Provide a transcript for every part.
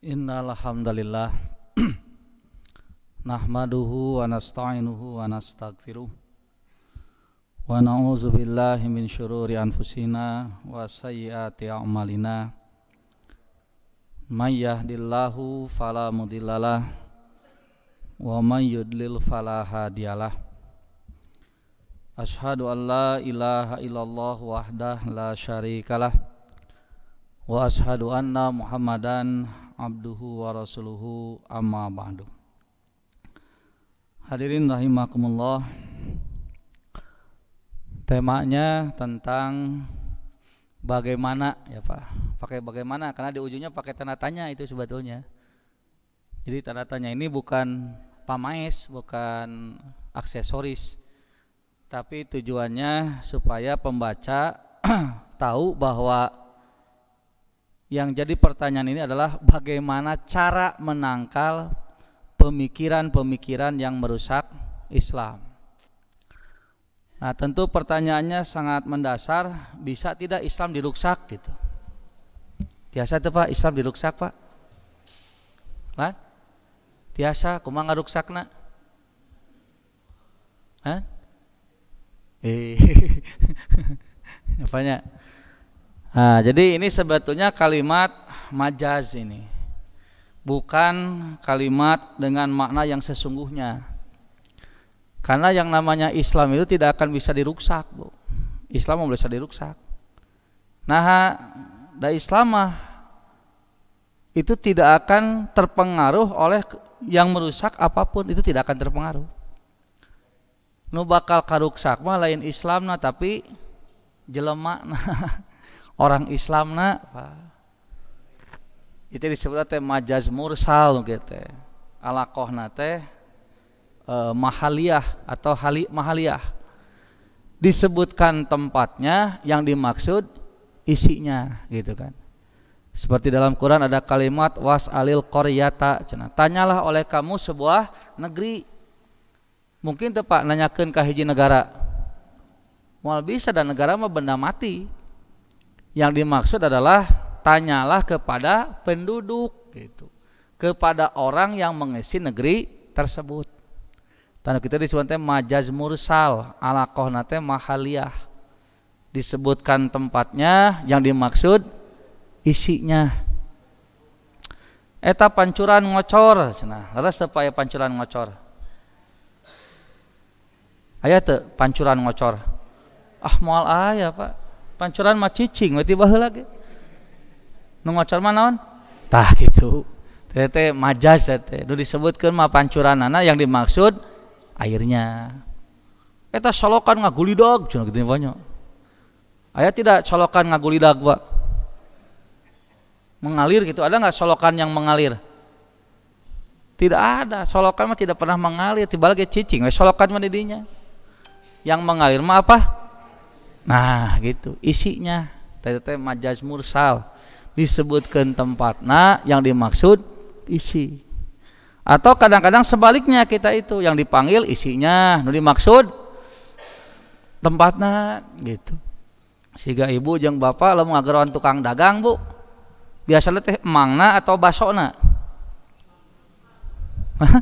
Innal hamdalillah nahmaduhu wa nasta'inuhu wa nastaghfiruh wa na'udzu billahi min shururi anfusina wa sayyiati a'malina may yahdillahu fala wa may yudlil fala hadiyalah Ashhadu an la ilaha illallah wahdah la syarikalah wa ashadu anna Muhammadan abduhu wa rasuluhu amma ba'du Hadirin rahimakumullah Temanya tentang bagaimana ya Pak pakai bagaimana karena di ujungnya pakai tanda tanya itu sebetulnya jadi tanda tanya ini bukan pamais bukan aksesoris tapi tujuannya supaya pembaca tahu bahwa yang jadi pertanyaan ini adalah bagaimana cara menangkal pemikiran-pemikiran yang merusak Islam. Nah, tentu pertanyaannya sangat mendasar, bisa tidak Islam diruksak gitu. Biasa tuh Pak, Islam diruksak Pak. Lah? Biasa, kumaha ngaruksakna? Hah? Eh. Apanya? Nah, jadi ini sebetulnya kalimat majaz ini. Bukan kalimat dengan makna yang sesungguhnya. Karena yang namanya Islam itu tidak akan bisa diruksak, Bu. Islam mau bisa diruksak. Nah, da Islamah itu tidak akan terpengaruh oleh yang merusak apapun itu tidak akan terpengaruh. Nu bakal karuksak mah lain Islam nah tapi jelemak nah. orang Islam nak itu disebutnya teh majaz mursal gitu alakoh nate eh, mahaliyah atau halik mahaliyah disebutkan tempatnya yang dimaksud isinya gitu kan seperti dalam Quran ada kalimat was alil koriyata cina tanyalah oleh kamu sebuah negeri mungkin tepat nanyakan ke hiji negara mau bisa dan negara mah benda mati yang dimaksud adalah tanyalah kepada penduduk gitu kepada orang yang mengisi negeri tersebut tanda kita disebut majaz mursal ala kohnate mahaliyah disebutkan tempatnya yang dimaksud isinya eta pancuran ngocor cenah leres teu pancuran ngocor aya pancuran ngocor ah moal aya pak pancuran mah cicing berarti baheula ge nu ngocor mah naon tah gitu tete majas tete nu disebutkeun mah pancuranana yang dimaksud airnya eta solokan dog, cenah gitu banyak aya tidak solokan dog pak mengalir gitu ada nggak solokan yang mengalir tidak ada solokan mah tidak pernah mengalir tiba lagi cicing we solokan mah didinya yang mengalir mah apa Nah gitu isinya tete majaz mursal disebutkan tempatnya yang dimaksud isi atau kadang-kadang sebaliknya kita itu yang dipanggil isinya nu dimaksud tempatnya gitu sehingga ibu jeng bapak lo ngagaroan tukang dagang bu biasanya teh emangna atau basona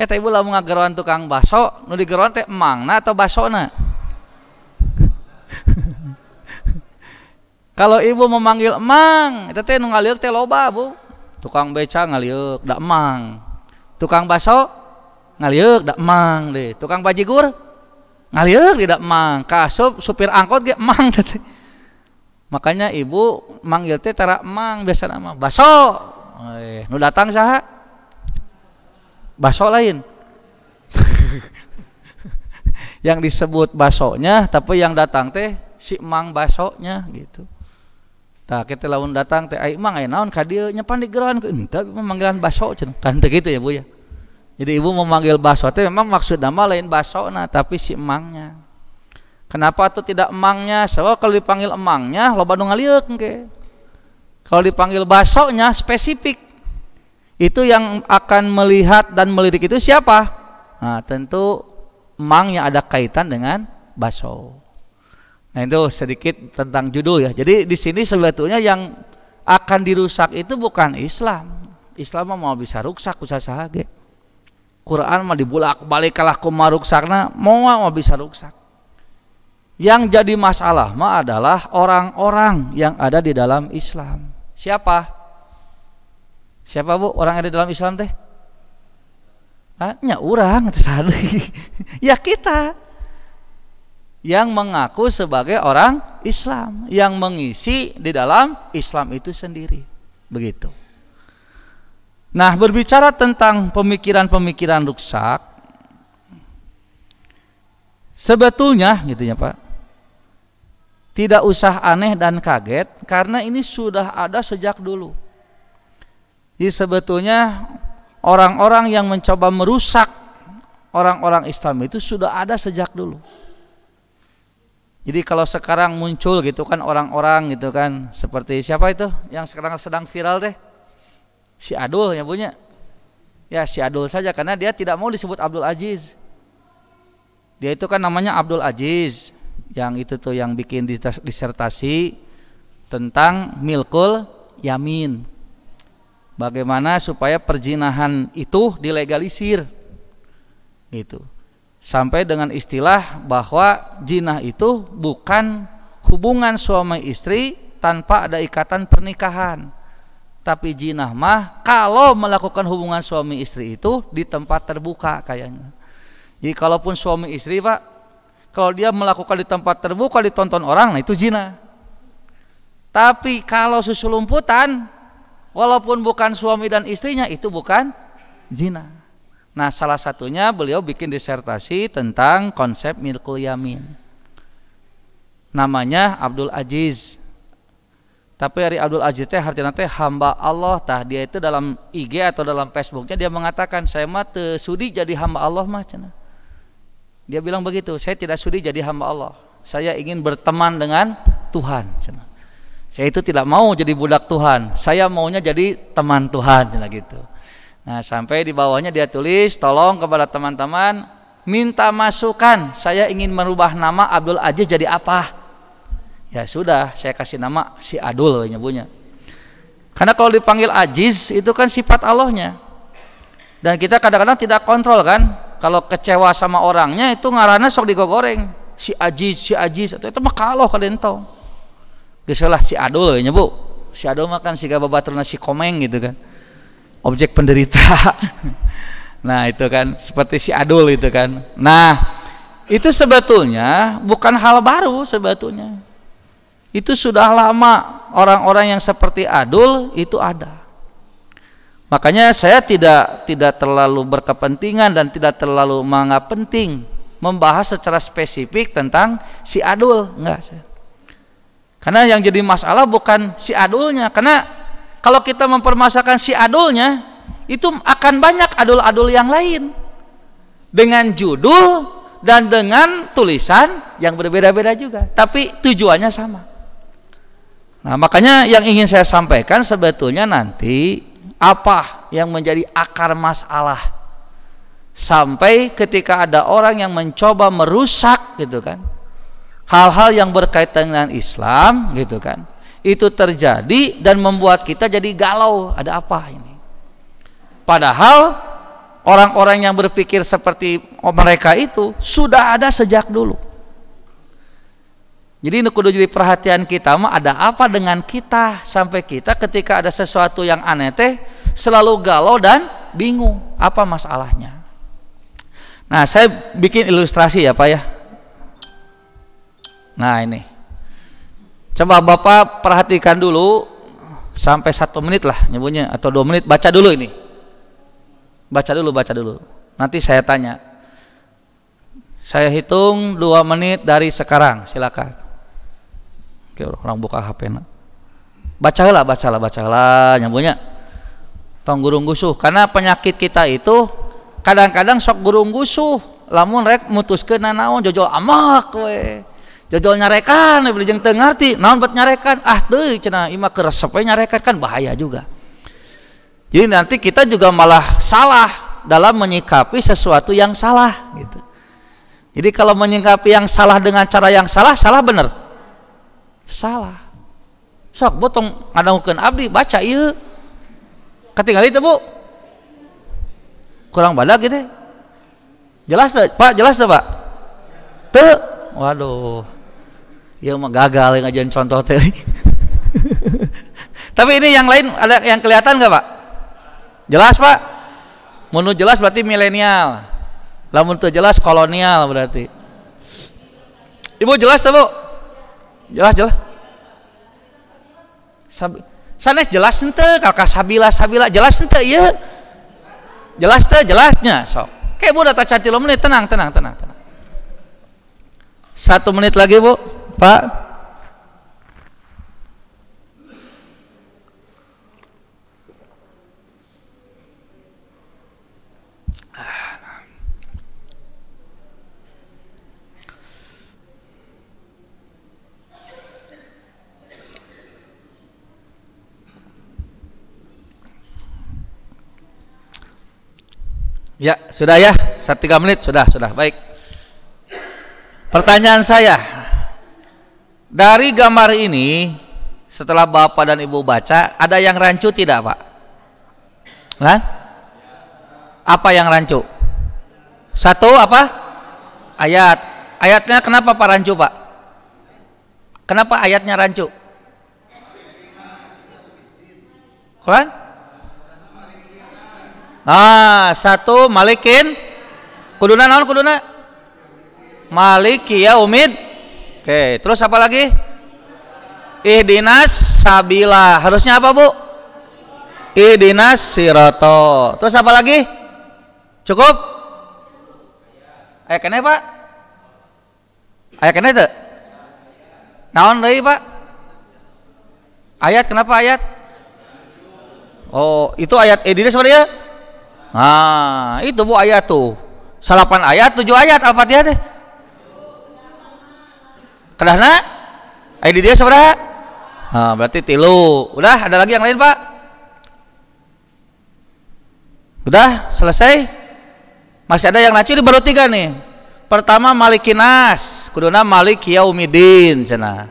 eh teh ibu lo ngagaroan tukang baso nu digeroan teh emangna atau basona kalau ibu memanggil emang itu teh nu ngaliuk teh loba bu tukang beca ngaliuk dak emang tukang baso ngaliuk dak emang deh tukang bajigur ngaliuk tidak emang kasup supir angkot ge emang teh makanya ibu manggil teh tara emang biasa nama baso eh nu datang saha baso lain yang disebut basonya tapi yang datang teh si mang basonya gitu Tak kita lawan datang teh aing mang aya naon ka nyepan di ke ke entah memanggilan baso cenah. Kan teu itu ya Bu ya. Jadi ibu memanggil baso teh memang maksudnya nama lain nah tapi si emangnya. Kenapa tuh tidak emangnya? Soalnya kalau dipanggil emangnya lo bandung ngaliuk ke. Kalau dipanggil baso nya spesifik. Itu yang akan melihat dan melirik itu siapa? Nah, tentu emangnya ada kaitan dengan baso. Nah itu sedikit tentang judul ya. Jadi di sini sebetulnya yang akan dirusak itu bukan Islam. Islam mau bisa rusak usaha sahage. Quran mah dibulak balik kalah kumaruk sarna mau nah, mau bisa rusak. Yang jadi masalah mah adalah orang-orang yang ada di dalam Islam. Siapa? Siapa bu orang yang ada di dalam Islam teh? Hanya orang tersadari. ya kita yang mengaku sebagai orang Islam yang mengisi di dalam Islam itu sendiri begitu nah berbicara tentang pemikiran-pemikiran rusak sebetulnya gitu ya Pak tidak usah aneh dan kaget karena ini sudah ada sejak dulu jadi sebetulnya orang-orang yang mencoba merusak orang-orang Islam itu sudah ada sejak dulu jadi kalau sekarang muncul gitu kan orang-orang gitu kan seperti siapa itu yang sekarang sedang viral teh? Si Adul yang punya. Ya si Adul saja karena dia tidak mau disebut Abdul Aziz. Dia itu kan namanya Abdul Aziz yang itu tuh yang bikin disertasi tentang milkul yamin. Bagaimana supaya perjinahan itu dilegalisir. Gitu sampai dengan istilah bahwa jinah itu bukan hubungan suami istri tanpa ada ikatan pernikahan tapi jinah mah kalau melakukan hubungan suami istri itu di tempat terbuka kayaknya jadi kalaupun suami istri pak kalau dia melakukan di tempat terbuka ditonton orang nah itu jinah tapi kalau susu lumputan walaupun bukan suami dan istrinya itu bukan jinah Nah, salah satunya beliau bikin disertasi tentang konsep milkul yamin. Namanya Abdul Aziz. Tapi dari Abdul Aziz teh artinya teh hamba Allah tah dia itu dalam IG atau dalam Facebooknya dia mengatakan saya mah sudi jadi hamba Allah mah Dia bilang begitu, saya tidak sudi jadi hamba Allah. Saya ingin berteman dengan Tuhan Saya itu tidak mau jadi budak Tuhan, saya maunya jadi teman Tuhan cina gitu. Nah, sampai di bawahnya dia tulis, tolong kepada teman-teman minta masukan. Saya ingin merubah nama Abdul Aziz jadi apa? Ya sudah, saya kasih nama si Adul nyebutnya. Karena kalau dipanggil Aziz itu kan sifat Allahnya. Dan kita kadang-kadang tidak kontrol kan? Kalau kecewa sama orangnya itu ngarana sok digoreng. Si Aziz, si Aziz atau itu mah kalau kalian tahu. si Adul ya Si Adul makan si gababaturna si Komeng gitu kan objek penderita. nah, itu kan seperti si Adul itu kan. Nah, itu sebetulnya bukan hal baru sebetulnya. Itu sudah lama orang-orang yang seperti Adul itu ada. Makanya saya tidak tidak terlalu berkepentingan dan tidak terlalu menganggap penting membahas secara spesifik tentang si Adul, enggak Karena yang jadi masalah bukan si Adulnya, karena kalau kita mempermasakan si adulnya itu akan banyak adul-adul yang lain dengan judul dan dengan tulisan yang berbeda-beda juga tapi tujuannya sama nah makanya yang ingin saya sampaikan sebetulnya nanti apa yang menjadi akar masalah sampai ketika ada orang yang mencoba merusak gitu kan hal-hal yang berkaitan dengan Islam gitu kan itu terjadi dan membuat kita jadi galau ada apa ini padahal orang-orang yang berpikir seperti mereka itu sudah ada sejak dulu jadi ini kudu jadi perhatian kita mah ada apa dengan kita sampai kita ketika ada sesuatu yang aneh teh selalu galau dan bingung apa masalahnya. Nah, saya bikin ilustrasi ya, Pak ya. Nah, ini. Coba Bapak perhatikan dulu sampai satu menit lah nyebutnya atau dua menit baca dulu ini. Baca dulu, baca dulu. Nanti saya tanya. Saya hitung dua menit dari sekarang, silakan. Oke, orang buka HP na. Bacalah, bacalah, bacalah nyambungnya. Tong gurung gusuh karena penyakit kita itu kadang-kadang sok gurung gusuh lamun rek mutuskeun nanaon jojo amak we jajol nyarekan beli jeng tengerti naon buat nyarekan ah tuh cina ima keresep nyarekan kan bahaya juga jadi nanti kita juga malah salah dalam menyikapi sesuatu yang salah gitu jadi kalau menyikapi yang salah dengan cara yang salah salah bener salah sok botong ngadangkeun abdi baca iya ketinggalan itu bu kurang badak gitu jelas tak pak jelas tak pak tuh waduh ya mah gagal yang ngajarin contoh teh tapi ini yang lain ada yang kelihatan nggak pak jelas pak menurut jelas berarti milenial lamun tuh jelas kolonial berarti ibu jelas tuh bu jelas jelas Sab sanes jelas ente kakak sabila sabila jelas ente iya jelas teh jelasnya So, kayak bu data cantik lo menit tenang tenang tenang tenang satu menit lagi bu Pak Ya, sudah ya. Tiga menit sudah, sudah. Baik. Pertanyaan saya, dari gambar ini setelah Bapak dan Ibu baca, ada yang rancu tidak, Pak? Hah? Apa yang rancu? Satu apa? Ayat. Ayatnya kenapa Pak rancu, Pak? Kenapa ayatnya rancu? Kan? Ah, satu malikin kuduna naon kuduna? Maliki ya umid Oke, terus apa lagi? Ihdinas sabila. Harusnya apa, Bu? Ihdinas siroto. Terus apa lagi? Cukup? Ayah kena, Pak? Ayah kena itu? Naon lagi, Pak? Ayat kenapa ayat? Oh, itu ayat ihdinas sebenarnya? Nah, itu Bu ayat tuh. Salapan ayat, tujuh ayat Al-Fatihah deh. Kedahna? Ayo dia saudara. Nah, berarti tilu. Udah, ada lagi yang lain, Pak? Udah, selesai? Masih ada yang lacu di baru tiga nih. Pertama Malikinas, kuduna Malik Yaumidin cina.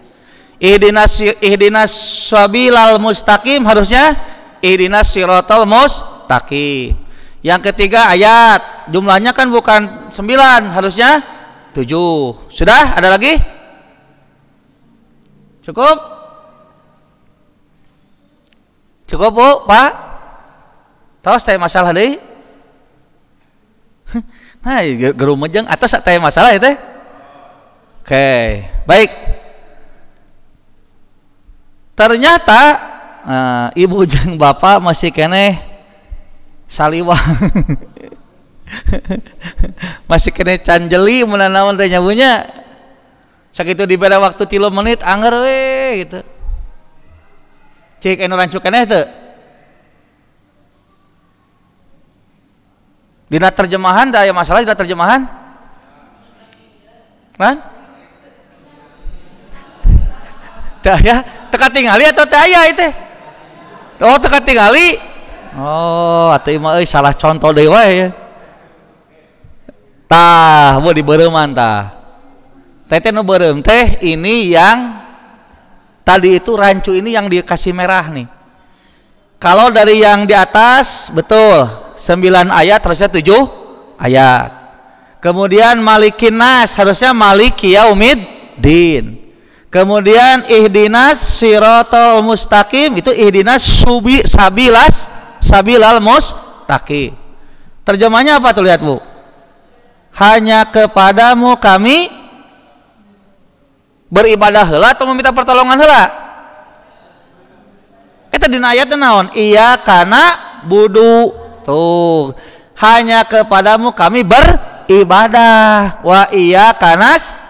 Ihdinas ihdinas sabilal mustaqim harusnya ihdinas siratal mustaqim. Yang ketiga ayat, jumlahnya kan bukan sembilan, harusnya tujuh. Sudah? Ada lagi? Cukup? Cukup bu, pak? Tahu saya masalah deh? nah, iya, gerumajeng atau saya masalah ya teh? Oke, baik. Ternyata eh, ibu jeng bapak masih kene saliwa. masih kene canjeli menanam teh nyabunya Sakit sakitu dibeda waktu tilu menit anger we gitu cek anu rancu kene itu dina terjemahan ada masalah dina terjemahan Nah, tak ya teka tingali atau tak ya itu oh teka tingali oh atau eh salah contoh dewa ya tah mau dibeureman tah Tete nu teh ini yang tadi itu rancu ini yang dikasih merah nih. Kalau dari yang di atas betul sembilan ayat harusnya tujuh ayat. Kemudian malikin nas harusnya maliki ya umid din. Kemudian ihdinas sirotol mustaqim itu ihdinas subi sabilas sabilal mustaqim. Terjemahnya apa tuh lihat Bu? Hanya kepadamu kami beribadah hela atau meminta pertolongan hela kita di ayat naon iya karena budu tuh hanya kepadamu kami beribadah wa iya kanas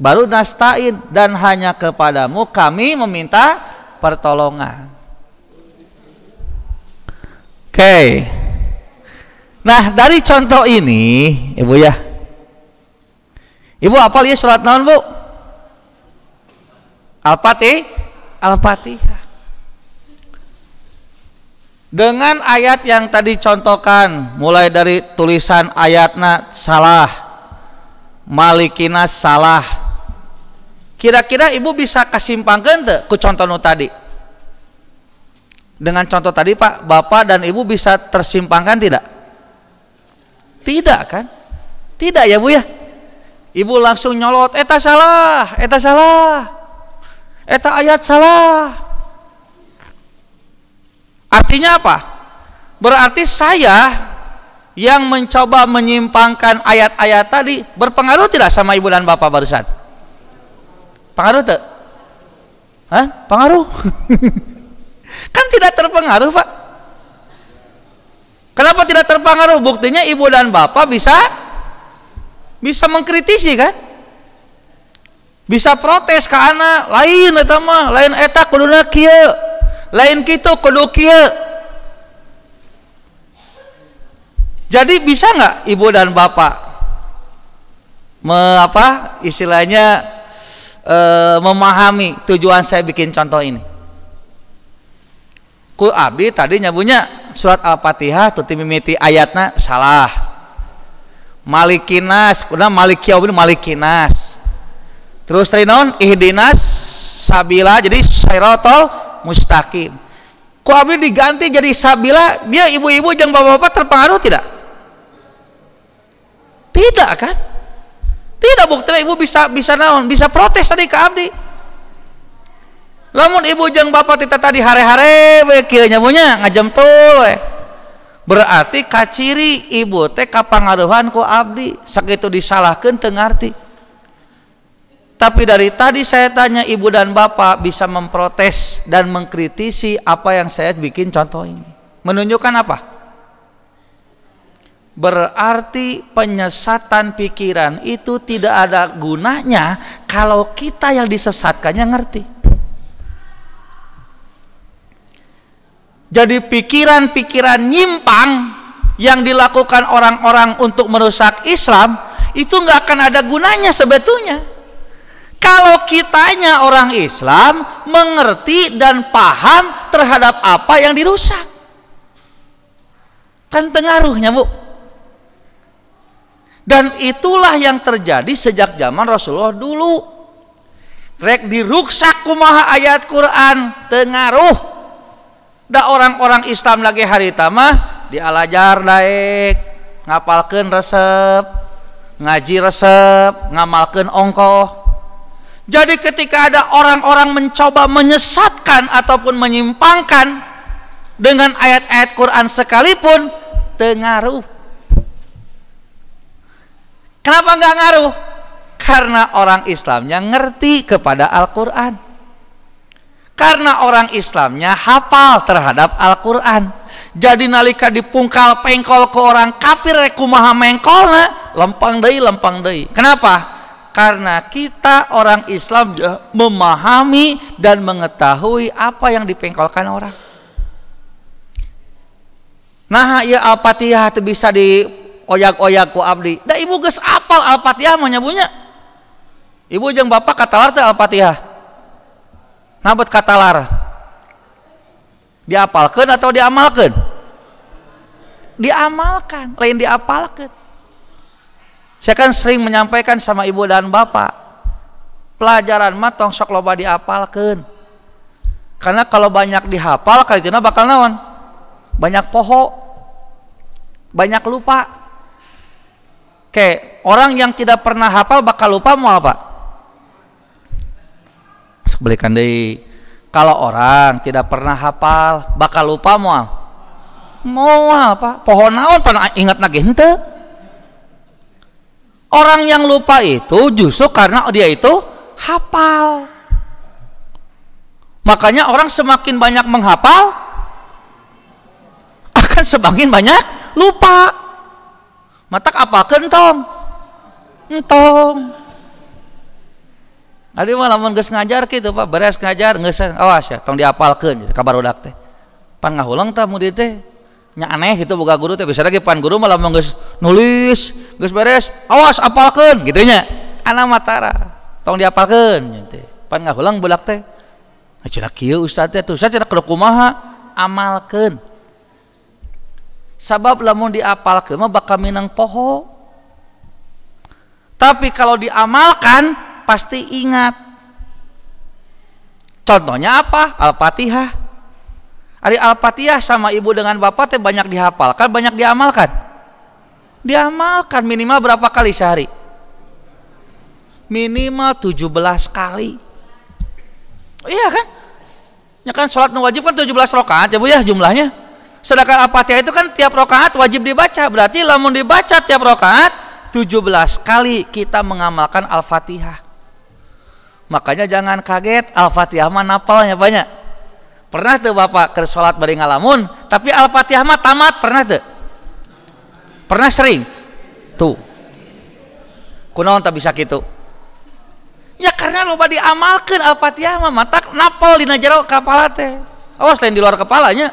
baru nastain dan hanya kepadamu kami meminta pertolongan oke okay. nah dari contoh ini ibu ya ibu apa ya surat naon bu Al-Fatih, al Dengan ayat yang tadi contohkan, mulai dari tulisan ayatnya salah, malikina salah. Kira-kira ibu bisa kasimpangkan tuh ke contoh tadi. Dengan contoh tadi pak, bapak dan ibu bisa tersimpangkan tidak? Tidak kan? Tidak ya bu ya? Ibu langsung nyolot, eta salah, eta salah eta ayat salah artinya apa berarti saya yang mencoba menyimpangkan ayat-ayat tadi berpengaruh tidak sama ibu dan bapak barusan? Pengaruh tak? Hah? Pengaruh? kan tidak terpengaruh pak. Kenapa tidak terpengaruh? Buktinya ibu dan bapak bisa bisa mengkritisi kan? bisa protes ke anak lain eta mah lain etak kuduna kieu lain kita kudu kieu jadi bisa nggak ibu dan bapak me, apa istilahnya e, memahami tujuan saya bikin contoh ini ku abdi tadi nyabunya surat al-fatihah tuti mimiti ayatnya salah malikinas kuda malikiyah malikinas terus trinon ihdinas sabila jadi sirotol mustaqim kok abdi diganti jadi sabila dia ibu-ibu yang bapak-bapak terpengaruh tidak tidak kan tidak buktinya ibu bisa bisa naon bisa protes tadi ke abdi lamun ibu jeng bapak tidak tadi hare-hare wakilnya punya ngajem ngajemtul berarti kaciri ibu teh kapangaruhan ku abdi sakitu disalahkan teu ngarti tapi dari tadi saya tanya ibu dan bapak bisa memprotes dan mengkritisi apa yang saya bikin contoh ini. Menunjukkan apa? Berarti penyesatan pikiran itu tidak ada gunanya kalau kita yang disesatkannya ngerti. Jadi pikiran-pikiran nyimpang yang dilakukan orang-orang untuk merusak Islam itu nggak akan ada gunanya sebetulnya kalau kitanya orang Islam mengerti dan paham terhadap apa yang dirusak. Kan pengaruhnya, Bu. Dan itulah yang terjadi sejak zaman Rasulullah dulu. Rek diruksak kumaha ayat Quran, tengaruh. Da orang-orang Islam lagi hari tamah dialajar daek, ngapalkan resep, ngaji resep, ngamalkan ongkoh jadi ketika ada orang-orang mencoba menyesatkan ataupun menyimpangkan dengan ayat-ayat Quran sekalipun, tengaruh. Kenapa nggak ngaruh? Karena orang Islamnya ngerti kepada Al-Quran. Karena orang Islamnya hafal terhadap Al-Quran. Jadi nalika dipungkal pengkol ke orang kafir Rekumaha mengkolna, lempang dei, lempang dei. Kenapa? karena kita orang Islam ya, memahami dan mengetahui apa yang dipengkolkan orang. Nah, ya Al-Fatihah itu bisa di oyak-oyak ku abdi. Da nah, ibu geus apal Al-Fatihah mah nyabunya. Ibu jeung bapak katalar teh Al-Fatihah. Nabet katalar. Diapalkeun atau diamalkeun? Diamalkan, lain diapalkan. Saya kan sering menyampaikan sama ibu dan bapak, pelajaran mah tong sok loba diapalkan. Karena kalau banyak dihafal, kali itu bakal nawan Banyak poho, banyak lupa. Oke, orang yang tidak pernah hafal bakal lupa mau apa? Sebelikan deh. Kalau orang tidak pernah hafal, bakal lupa mau? Mau apa? Pohon naon pernah ingat nagih henteu? Orang yang lupa itu justru karena dia itu hafal. Makanya orang semakin banyak menghafal akan semakin banyak lupa. Matak apa kentong? Entong. Ada mah lamun geus ngajar gitu Pak, beres ngajar geus awas ya, tong diapalkeun gitu, kabar udak teh. Pan ngahulang tah murid teh nya aneh gitu buka guru tapi bisa lagi pan guru malah mau nulis geus beres awas apalkan gitu nya anak matara tong diapalkan gitu pan nggak ngahulang budak teh acara nah, kieu ustaz teh tuh saya kerukumaha kumaha amalkan sabab lamun diapalkan mah bakal minang poho tapi kalau diamalkan pasti ingat contohnya apa al-fatihah Ari Al-Fatihah sama ibu dengan bapak teh banyak dihafalkan, banyak diamalkan. Diamalkan minimal berapa kali sehari? Minimal 17 kali. iya kan? Ya kan sholat wajib kan 17 rakaat ya Bu ya jumlahnya. Sedangkan Al-Fatihah itu kan tiap rakaat wajib dibaca. Berarti lamun dibaca tiap rakaat 17 kali kita mengamalkan Al-Fatihah. Makanya jangan kaget Al-Fatihah mah nafalnya banyak pernah tuh bapak ke sholat bari ngalamun tapi al-fatihah mah tamat pernah tuh pernah sering tuh kunaon tak bisa gitu ya karena loba diamalkan al-fatihah mah matak napol di jero kepala teh awas lain di luar kepalanya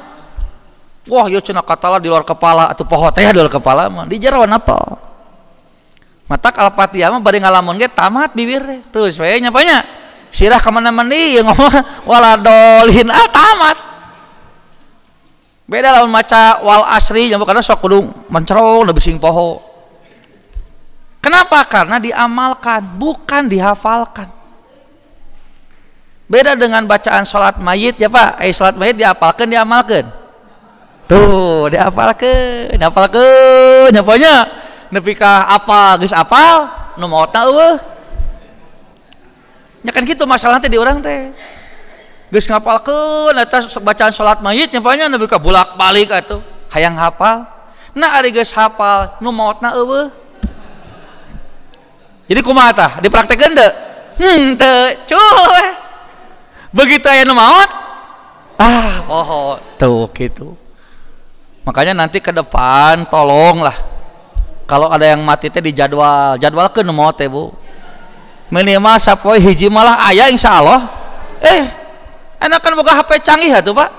wah yo ya cina katalah di luar kepala atau pohon teh di luar kepala mah di jero napol matak al-fatihah mah bari ngalamun ge tamat bibir teh terus saya nyapanya sirah kemana-mana ya ngomong waladolin ah tamat beda lawan maca wal asri yang bukan sok kudu mencerong lebih sing poho kenapa karena diamalkan bukan dihafalkan beda dengan bacaan sholat mayit ya pak eh sholat mayit diapalkan diamalkan tuh diapalkan diapalkan nyapanya nepikah apa guys apal nu mau tahu ya kan gitu masalah teh di orang teh geus ngapalkeun eta bacaan salat mayit nyapanya nabi ka bolak-balik atuh hayang hafal nah ari geus hafal nu maotna eueuh jadi kumaha tah dipraktekeun teu hmm teu cuy begitu aya nu maot ah poho tuh gitu makanya nanti ke depan tolonglah kalau ada yang mati teh dijadwal jadwal ke nu maot teh bu minimal sapoi hiji malah ayah insya Allah eh enakan buka HP canggih ya tuh pak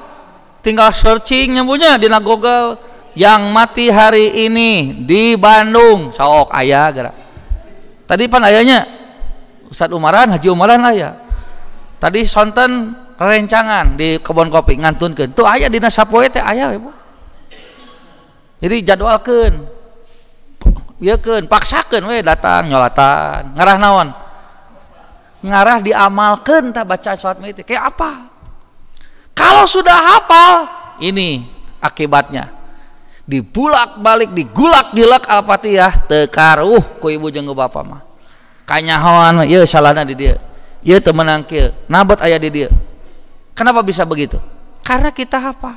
tinggal searching nyembuhnya di Google yang mati hari ini di Bandung sok ayah gara tadi pan ayahnya Ustadz Umaran Haji Umaran ayah ya. tadi sonten rencangan di kebun kopi ngantunkan tuh ayah di sapoe teh ayah jadwal ya, bu jadi jadwalkan paksa paksakan weh datang nyolatan ngarah naon ngarah diamalkan tak baca sholat itu kayak apa kalau sudah hafal ini akibatnya dibulak balik digulak gilak al-fatihah tekaruh ku ibu jenguk bapak mah kanyahoan ya salahnya di dia ya temenang ke nabat ayah di dia kenapa bisa begitu karena kita apa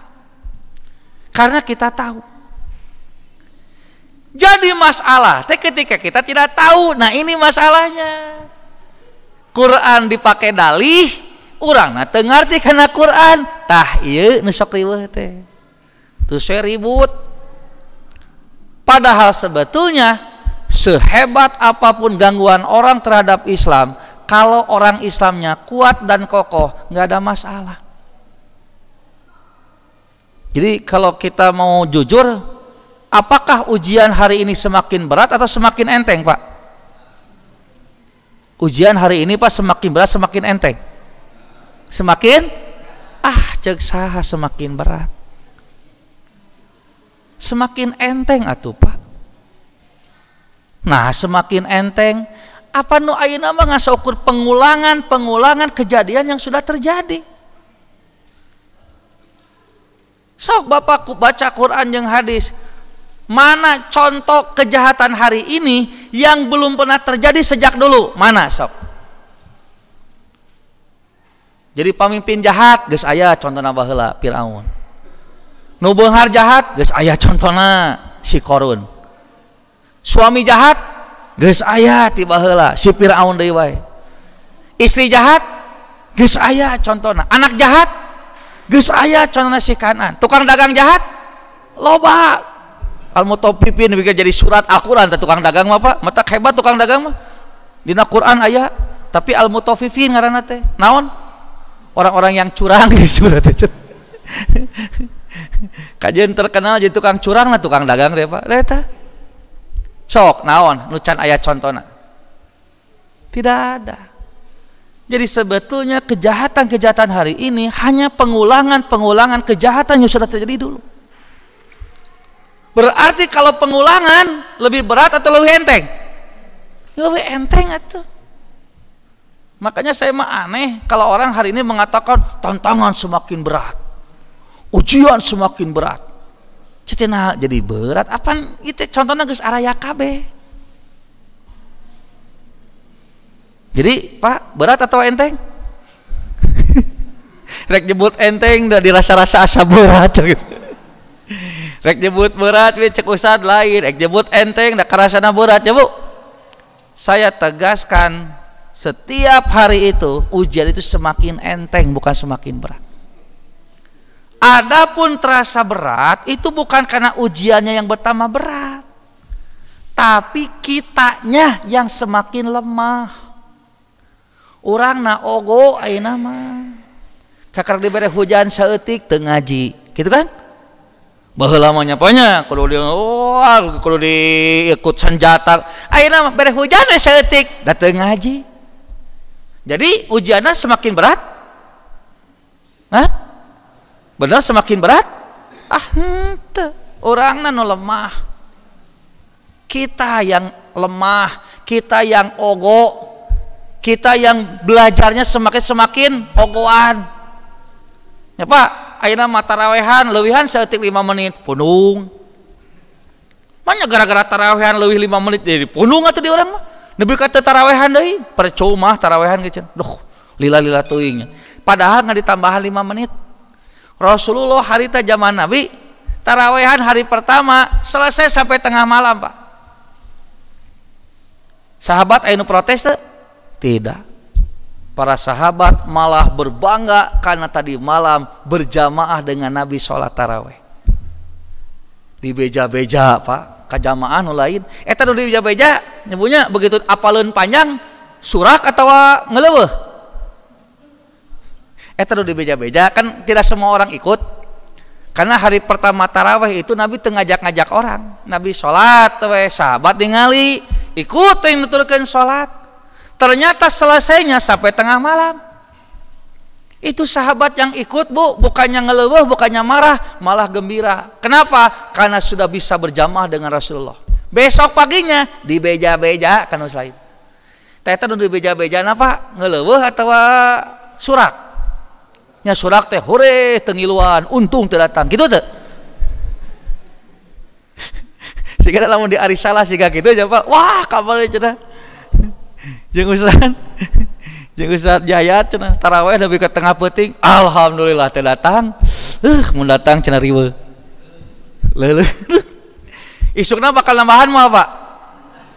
karena kita tahu jadi masalah teh ketika kita tidak tahu nah ini masalahnya Quran dipakai dalih orang ngerti karena saya ribut padahal sebetulnya sehebat apapun gangguan orang terhadap Islam kalau orang Islamnya kuat dan kokoh nggak ada masalah jadi kalau kita mau jujur apakah ujian hari ini semakin berat atau semakin enteng Pak ujian hari ini pak semakin berat semakin enteng semakin ah cek saha semakin berat semakin enteng atuh pak nah semakin enteng apa nu ayeuna mah ukur pengulangan pengulangan kejadian yang sudah terjadi sok bapak baca Quran yang hadis mana contoh kejahatan hari ini yang belum pernah terjadi sejak dulu mana sok jadi pemimpin jahat guys ayah contohnya bahula, Firaun nu beunghar jahat guys ayah contohnya si Korun suami jahat guys ayah tiba-hela, si Firaun deui istri jahat guys ayah contohnya anak jahat guys ayah contohnya si Kanan tukang dagang jahat loba al topipin bikin jadi surat Al-Quran tukang dagang apa pak mata hebat tukang dagang di dina Quran ayah tapi Al-Mutawifin ngarana teh naon orang-orang yang curang di surat kajian terkenal jadi tukang curang lah tukang dagang teh pak leta sok naon nucan ayah contohnya tidak ada jadi sebetulnya kejahatan-kejahatan hari ini hanya pengulangan-pengulangan kejahatan yang sudah terjadi dulu Berarti kalau pengulangan lebih berat atau lebih enteng? Lebih enteng atuh. Makanya saya mah aneh kalau orang hari ini mengatakan tantangan semakin berat. Ujian semakin berat. Cetina jadi berat. Apa itu contohnya geus araya KB. Jadi, Pak, berat atau enteng? Rek jebut enteng udah dirasa-rasa asa berat rek nyebut berat we cek usad lain rek nyebut enteng dak karasana berat ya bu saya tegaskan setiap hari itu ujian itu semakin enteng bukan semakin berat Adapun terasa berat itu bukan karena ujiannya yang bertambah berat tapi kitanya yang semakin lemah orang na ogo ayeuna kakak diberi hujan seetik tengaji, gitu kan lamanya banyak kalau dia oh, kalau diikut senjata akhirnya bere hujan eh, saya detik datang ngaji jadi ujiannya semakin berat nah benar semakin berat ah ente orangnya no lemah kita yang lemah kita yang ogo kita yang belajarnya semakin semakin ogoan ya pak ayeuna mata tarawehan lebihan seetik lima menit punung mana gara-gara tarawehan lebih lima menit jadi punung atau di orang lebih kata tarawehan deh percuma tarawehan gitu duh lila-lila tuingnya padahal nggak ditambahan lima menit Rasulullah hari ta zaman Nabi tarawehan hari pertama selesai sampai tengah malam Pak sahabat ayo protes tidak Para sahabat malah berbangga karena tadi malam berjamaah dengan Nabi sholat taraweh. Di beja-beja pak, kajamaah nu lain. Eh tadi di beja-beja, nyebunya begitu apalun panjang, surak atau ngeleweh. Eh tadi di beja-beja, kan tidak semua orang ikut. Karena hari pertama taraweh itu Nabi tengajak ngajak orang. Nabi sholat, sahabat ningali, ikut yang nuturkan sholat Ternyata selesainya sampai tengah malam. Itu sahabat yang ikut bu, bukannya ngeluh, bukannya marah, malah gembira. Kenapa? Karena sudah bisa berjamaah dengan Rasulullah. Besok paginya di beja-beja kan lain. Teta di beja-beja apa? Ngeleweh atau eh, surak? Nya surak teh hore tengiluan, untung terdatang Gitu tuh. Sehingga lamun di arisalah sehingga gitu jawab, Wah, kabarnya cenah jeng Ustaz jeng Ustaz Jaya cina, taraweh lebih ke tengah peting alhamdulillah teh datang eh mau datang cina riwe lele, isukna bakal nambahan mau apa,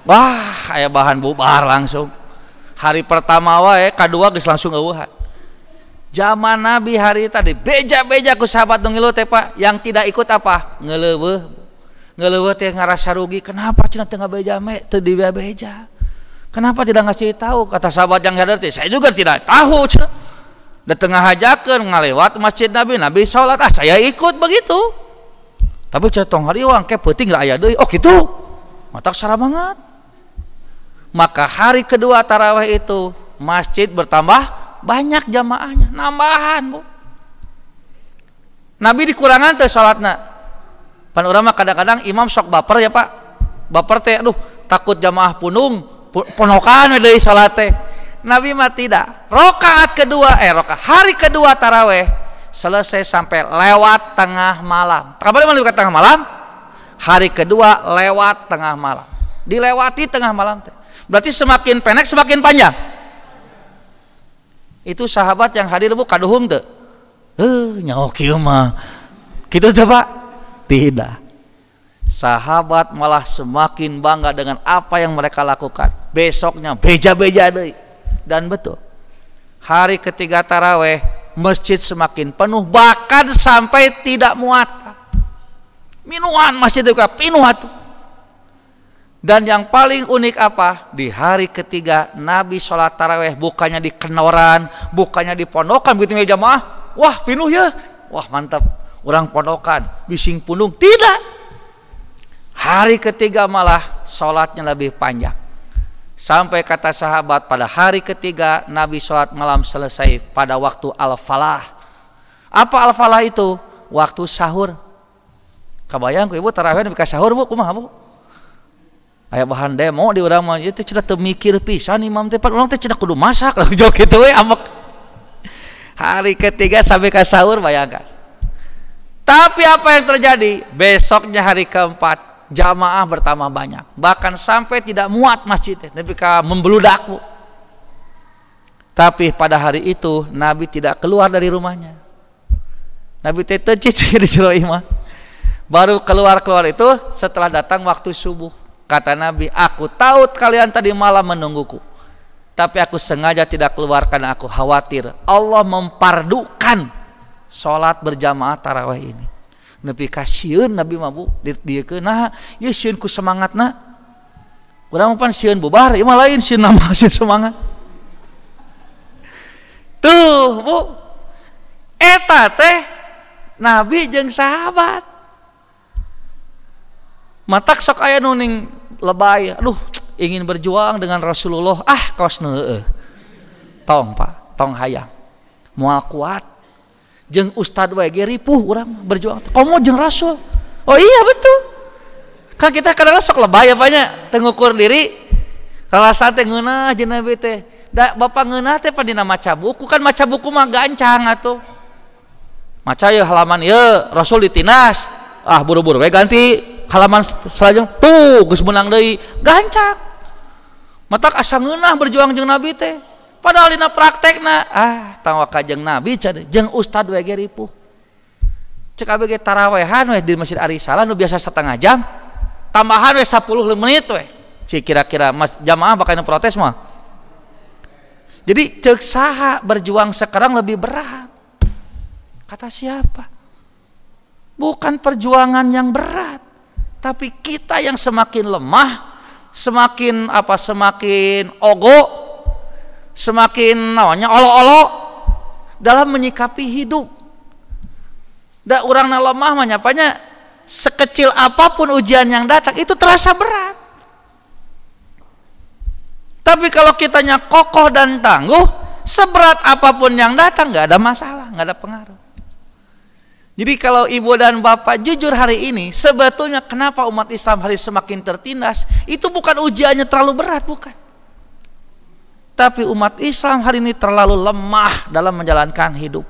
wah kayak bahan bubar langsung hari pertama wae kedua geus langsung eueuhan zaman Nabi hari tadi beja-beja ku sahabat nu teh Pak yang tidak ikut apa ngelewe ngelewe teh ngarasa rugi kenapa cina tengah beja me teu beja. Kenapa tidak ngasih tahu? Kata sahabat yang hadir, saya juga tidak tahu. Di tengah hajakan ngalewat masjid Nabi, Nabi sholat, ah saya ikut begitu. Tapi cetong hari uang, kayak peti nggak ayah deh. Oh gitu, mata sarah banget. Maka hari kedua taraweh itu masjid bertambah banyak jamaahnya, nambahan bu. Nabi dikurangan tuh sholatnya. Pan orang kadang-kadang imam sok baper ya pak, baper teh, aduh takut jamaah punung, ponokan dari sholat teh Nabi mah tidak rokaat kedua eh rokaat hari kedua taraweh selesai sampai lewat tengah malam kapan malam lewat tengah malam hari kedua lewat tengah malam dilewati tengah malam teh berarti semakin pendek semakin panjang itu sahabat yang hadir bu kaduhung tuh eh nyawa mah gitu tuh pak tidak sahabat malah semakin bangga dengan apa yang mereka lakukan besoknya beja-beja deh dan betul hari ketiga taraweh masjid semakin penuh bahkan sampai tidak muat minuan masjid juga penuh tuh dan yang paling unik apa? Di hari ketiga Nabi sholat taraweh bukannya di kenoran, bukannya di pondokan begitu ya jamaah. Wah pinuh ya, wah mantap. Orang pondokan, bising punung Tidak. Hari ketiga malah sholatnya lebih panjang. Sampai kata sahabat pada hari ketiga Nabi sholat malam selesai pada waktu al-falah. Apa al-falah itu? Waktu sahur. Kebayang ibu tarawih di sahur bu, kumah bu? Ayah bahan demo di orang mah itu sudah terpikir mikir pisan imam teh orang teh kudu masak lah jog kitu we amek. Hari ketiga sampai ke sahur bayangkan. Tapi apa yang terjadi? Besoknya hari keempat jamaah bertambah banyak bahkan sampai tidak muat masjidnya Nabi membeludak bu tapi pada hari itu Nabi tidak keluar dari rumahnya Nabi tetecit di imah baru keluar-keluar itu setelah datang waktu subuh kata Nabi aku tahu kalian tadi malam menungguku tapi aku sengaja tidak keluar karena aku khawatir Allah mempardukan sholat berjamaah tarawih ini nepi kasieun Nabi mabu ke nah ya sieun ku semangatna urang pan sieun bubar ieu mah lain sieun nama sieun semangat tuh bu eta teh Nabi jeung sahabat matak sok aya nuning lebay aduh ingin berjuang dengan Rasulullah ah kaos eh. tong pak tong hayang mual kuat jeng Ustadz WG ripuh orang berjuang komo jeng Rasul oh iya betul kan kita kadang sok lebay ya banyak tengukur diri Kalau teh ngena jeung nabi teh bapak ngena teh pandina maca buku kan maca buku mah gancang atau maca ya halaman ya Rasul di tinas. ah buru-buru we ganti halaman selanjutnya tuh gus menang deui gancang Mata asa ngena berjuang jeng nabi teh padahal dina na ah tangwa kajeng nabi cah jeng ustad wae ripuh cek ge tarawehan weh di masjid arisalah nu biasa setengah jam tambahan wae sepuluh menit wae si kira-kira mas jamaah bakal protes mah jadi cek saha berjuang sekarang lebih berat kata siapa bukan perjuangan yang berat tapi kita yang semakin lemah semakin apa semakin ogoh semakin naonnya olo-olo dalam menyikapi hidup. Da orang lemah mah menyapanya sekecil apapun ujian yang datang itu terasa berat. Tapi kalau kitanya kokoh dan tangguh, seberat apapun yang datang nggak ada masalah, nggak ada pengaruh. Jadi kalau ibu dan bapak jujur hari ini, sebetulnya kenapa umat Islam hari semakin tertindas, itu bukan ujiannya terlalu berat, bukan. Tapi umat Islam hari ini terlalu lemah dalam menjalankan hidup.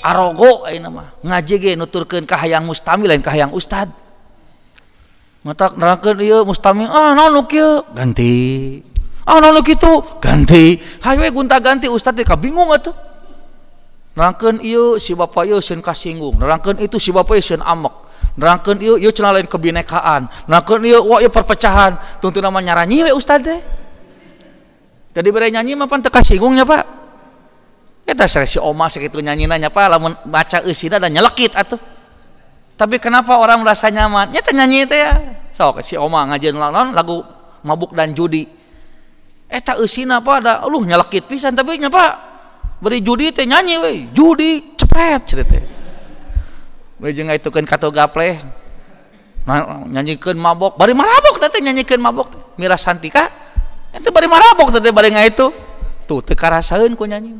Arogo eh, ini mah ngaji ge nuturkeun ka hayang mustami lain ka hayang ustad. Matak nerangkeun ieu iya, mustami ah naon nu kieu ganti. Ah naon nu kitu ganti. Hayu gunta-ganti ustad teh bingung atuh. Nerangkeun ieu iya, si bapa ieu iya, sieun kasinggung, nerangkeun itu si bapa ieu sieun amek. Nerangkeun ieu ieu cenah lain kebinekaan, nerangkeun ieu wah ieu perpecahan, tuntu nama nyaranyi we ustad teh. Dari bere nyanyi mah pan teka singgungnya pak. Kita ya, si oma segitu nyanyi nanya pak, lamun baca usina dan nyelekit atuh. Tapi kenapa orang merasa nyaman? Nyata nyanyi itu ya. so si oma ngajin lagu lagu mabuk dan judi. Eh tak usina pak ada, lu nyelekit pisan tapi nyapa beri judi teh nyanyi we, judi cepret cerita. Beri jengai itu kan kata gaple, nyanyikan mabok, bari mabok tadi nyanyikan mabok, miras santika ente bari marabok tadi bari ngaitu tuh teu karasaeun ku nyanyi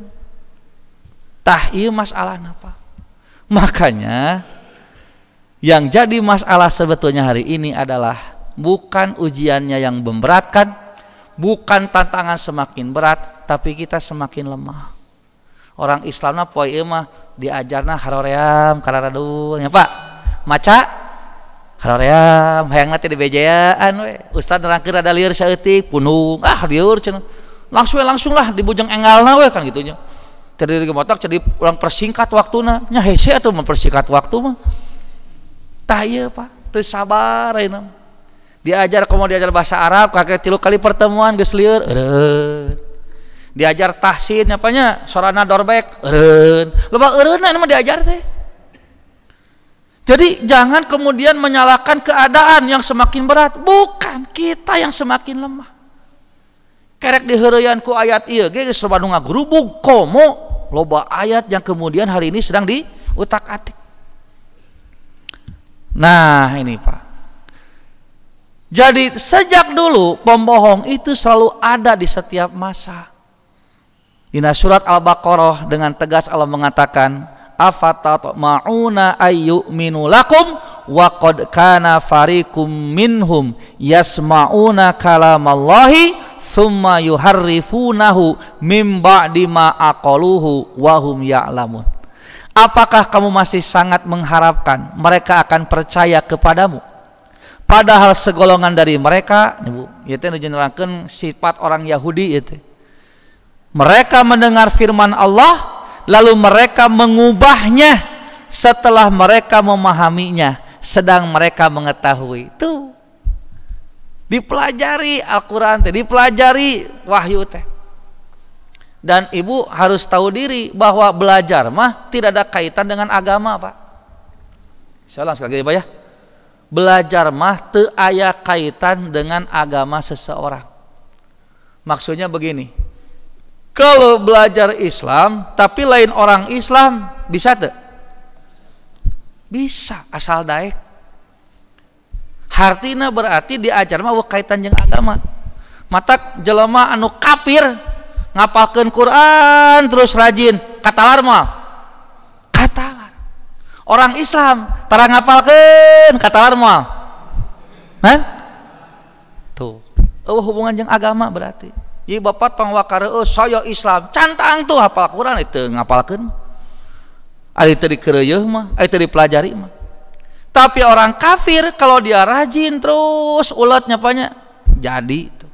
tah ieu masalah napa makanya yang jadi masalah sebetulnya hari ini adalah bukan ujiannya yang memberatkan bukan tantangan semakin berat tapi kita semakin lemah orang Islamnya poe mah diajarna haroream kararadunya pak maca Hoream ya, hayang nanti di bejayaan we. Eh. Ustad nerangkeun ada liur saeutik, punung. Ah, lieur cenah. Langsung eh, langsung lah di bujang engalna we kan gitunya. Tadi di motor jadi orang persingkat waktunya, Nya hese atuh mempersingkat waktu mah. Tah ieu, iya, Pak. Teu sabar ayeuna. Diajar komo diajar bahasa Arab kakek tilu kali pertemuan geus lieur. Diajar tahsin apanya? Sorana dorbek. Eureun. Loba eureunna anu, mah diajar teh. Jadi jangan kemudian menyalahkan keadaan yang semakin berat. Bukan kita yang semakin lemah. Kerek diheroyanku ayat iya, ge sebanu ngagurubung komo loba ayat yang kemudian hari ini sedang di utak atik. Nah ini Pak. Jadi sejak dulu pembohong itu selalu ada di setiap masa. Di surat Al-Baqarah dengan tegas Allah mengatakan, afatatma'una ayyuminu lakum wa qad kana farikum minhum yasma'una kalamallahi summa yuharrifunahu mim ba'di ma aqaluhu wa hum ya'lamun Apakah kamu masih sangat mengharapkan mereka akan percaya kepadamu padahal segolongan dari mereka ibu yang nerangkeun sifat orang Yahudi itu ya mereka mendengar firman Allah lalu mereka mengubahnya setelah mereka memahaminya sedang mereka mengetahui itu dipelajari Al-Qur'an teh dipelajari wahyu teh dan ibu harus tahu diri bahwa belajar mah tidak ada kaitan dengan agama Pak Insyaallah sekali lagi Pak ya belajar mah teu aya kaitan dengan agama seseorang maksudnya begini kalau belajar Islam tapi lain orang Islam bisa tuh bisa asal daek hartina berarti diajar mah kaitan yang agama mata jelema anu kafir ngapalkan Quran terus rajin katalar mal katalar orang Islam tara ngapalkan katalar mal tuh oh, hubungan yang agama berarti jadi bapak pangwakare oh, saya Islam cantang tuh hafal Quran itu ngapalkan ada itu dikereyeh mah ada itu dipelajari mah tapi orang kafir kalau dia rajin terus ulatnya banyak, jadi itu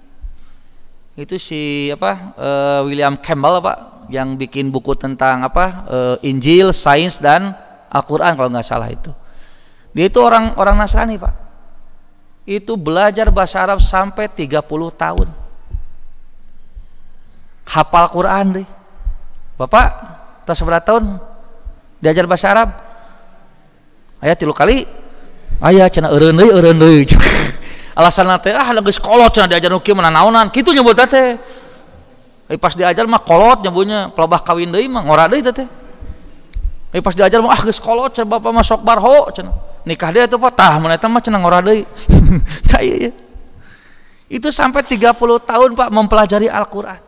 itu si apa uh, William Campbell pak yang bikin buku tentang apa uh, Injil, Sains dan Al-Quran kalau nggak salah itu dia itu orang orang Nasrani pak itu belajar bahasa Arab sampai 30 tahun hafal Quran deh. Bapak, tas seberapa tahun diajar bahasa Arab? Ayah tilu kali. Ayah cina eureun deui alasan deui. ah lagi kolot cina diajar nuki mana naonan. Kitu nyebut tete. Ayah eh, pas diajar mah kolot nyebutnya pelabah kawin deh, mah ngora deh tete. Ayah eh, pas diajar mah ah lagi kolot cina bapak mah sok barho cina. Nikah dia tuh patah, mana mah cina ngora deh, Tah iya, iya. Itu sampai tiga puluh tahun Pak mempelajari Al-Qur'an.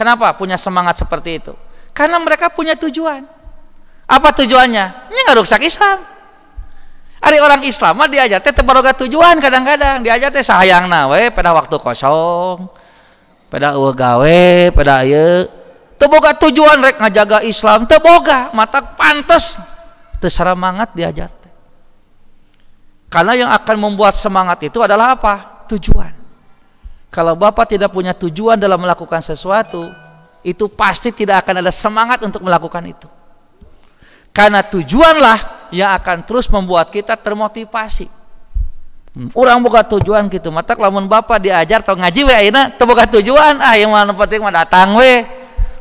Kenapa punya semangat seperti itu? Karena mereka punya tujuan. Apa tujuannya? Ini nggak rusak Islam. Ada orang Islam mah diajar teh tebaroga tujuan kadang-kadang diajar teh sayang nawe pada waktu kosong, pada uang gawe, pada ayo Teboga tujuan rek ngajaga Islam, teboga mata pantas terserah semangat diajar. Karena yang akan membuat semangat itu adalah apa? Tujuan. Kalau Bapak tidak punya tujuan dalam melakukan sesuatu, itu pasti tidak akan ada semangat untuk melakukan itu. Karena tujuanlah yang akan terus membuat kita termotivasi. Orang buka tujuan gitu, mata kelamun Bapak diajar atau ngaji we ayeuna teu tujuan, ah yang mana penting mah datang we.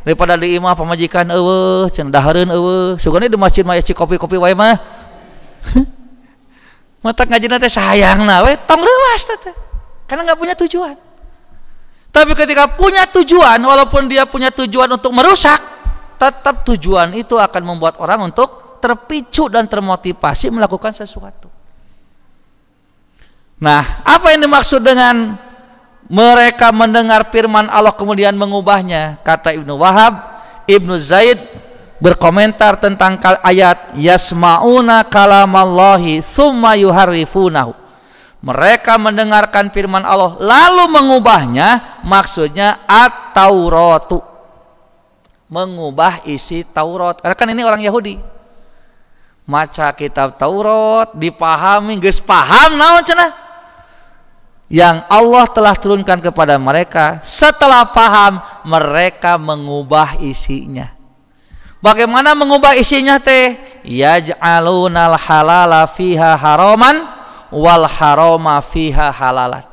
Daripada di imah pemajikan, eueuh, cenah dahareun eueuh. di masjid mah ya ci kopi-kopi wae mah. mata ngajina teh sayangna we, tong reuwas teh. Karena nggak punya tujuan. Tapi ketika punya tujuan, walaupun dia punya tujuan untuk merusak, tetap tujuan itu akan membuat orang untuk terpicu dan termotivasi melakukan sesuatu. Nah, apa yang dimaksud dengan mereka mendengar firman Allah kemudian mengubahnya? Kata Ibnu Wahab, Ibnu Zaid berkomentar tentang ayat yasmauna kalamallahi summa yuharifunahu mereka mendengarkan firman Allah lalu mengubahnya maksudnya at-tauratu mengubah isi Taurat karena kan ini orang Yahudi maca kitab Taurat dipahami geus paham naon cenah yang Allah telah turunkan kepada mereka setelah paham mereka mengubah isinya bagaimana mengubah isinya teh yaj'alunal halala fiha haraman wal haroma fiha halalan.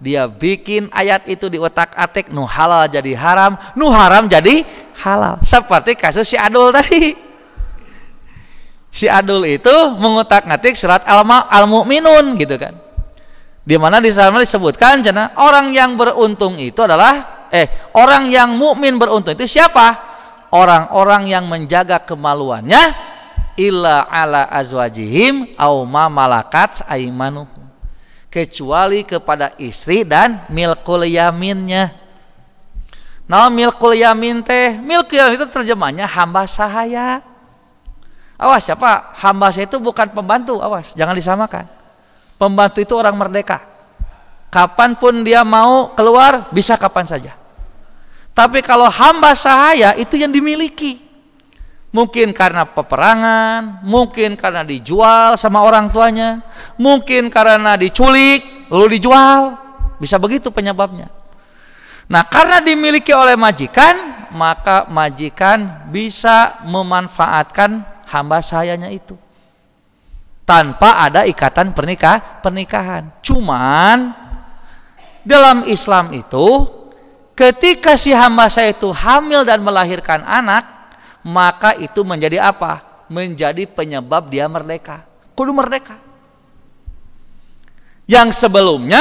Dia bikin ayat itu di otak atik nu halal jadi haram, nu haram jadi halal. Seperti kasus si Adul tadi. Si Adul itu mengutak atik surat Al-Mu'minun gitu kan. Di mana di sana disebutkan jana, orang yang beruntung itu adalah eh orang yang mukmin beruntung itu siapa? Orang-orang yang menjaga kemaluannya illa ala azwajihim au ma malakat aimanuhum kecuali kepada istri dan milkul yaminnya. Nah, milkul yamin teh, milkul yamin itu terjemahnya hamba sahaya. Awas siapa? Ya, hamba saya itu bukan pembantu, awas jangan disamakan. Pembantu itu orang merdeka. Kapanpun dia mau keluar, bisa kapan saja. Tapi kalau hamba sahaya itu yang dimiliki. Mungkin karena peperangan, mungkin karena dijual sama orang tuanya, mungkin karena diculik, lalu dijual. Bisa begitu penyebabnya. Nah, karena dimiliki oleh majikan, maka majikan bisa memanfaatkan hamba sayanya itu tanpa ada ikatan pernikah pernikahan. Cuman dalam Islam itu ketika si hamba saya itu hamil dan melahirkan anak, maka itu menjadi apa? Menjadi penyebab dia merdeka. Kudu merdeka. Yang sebelumnya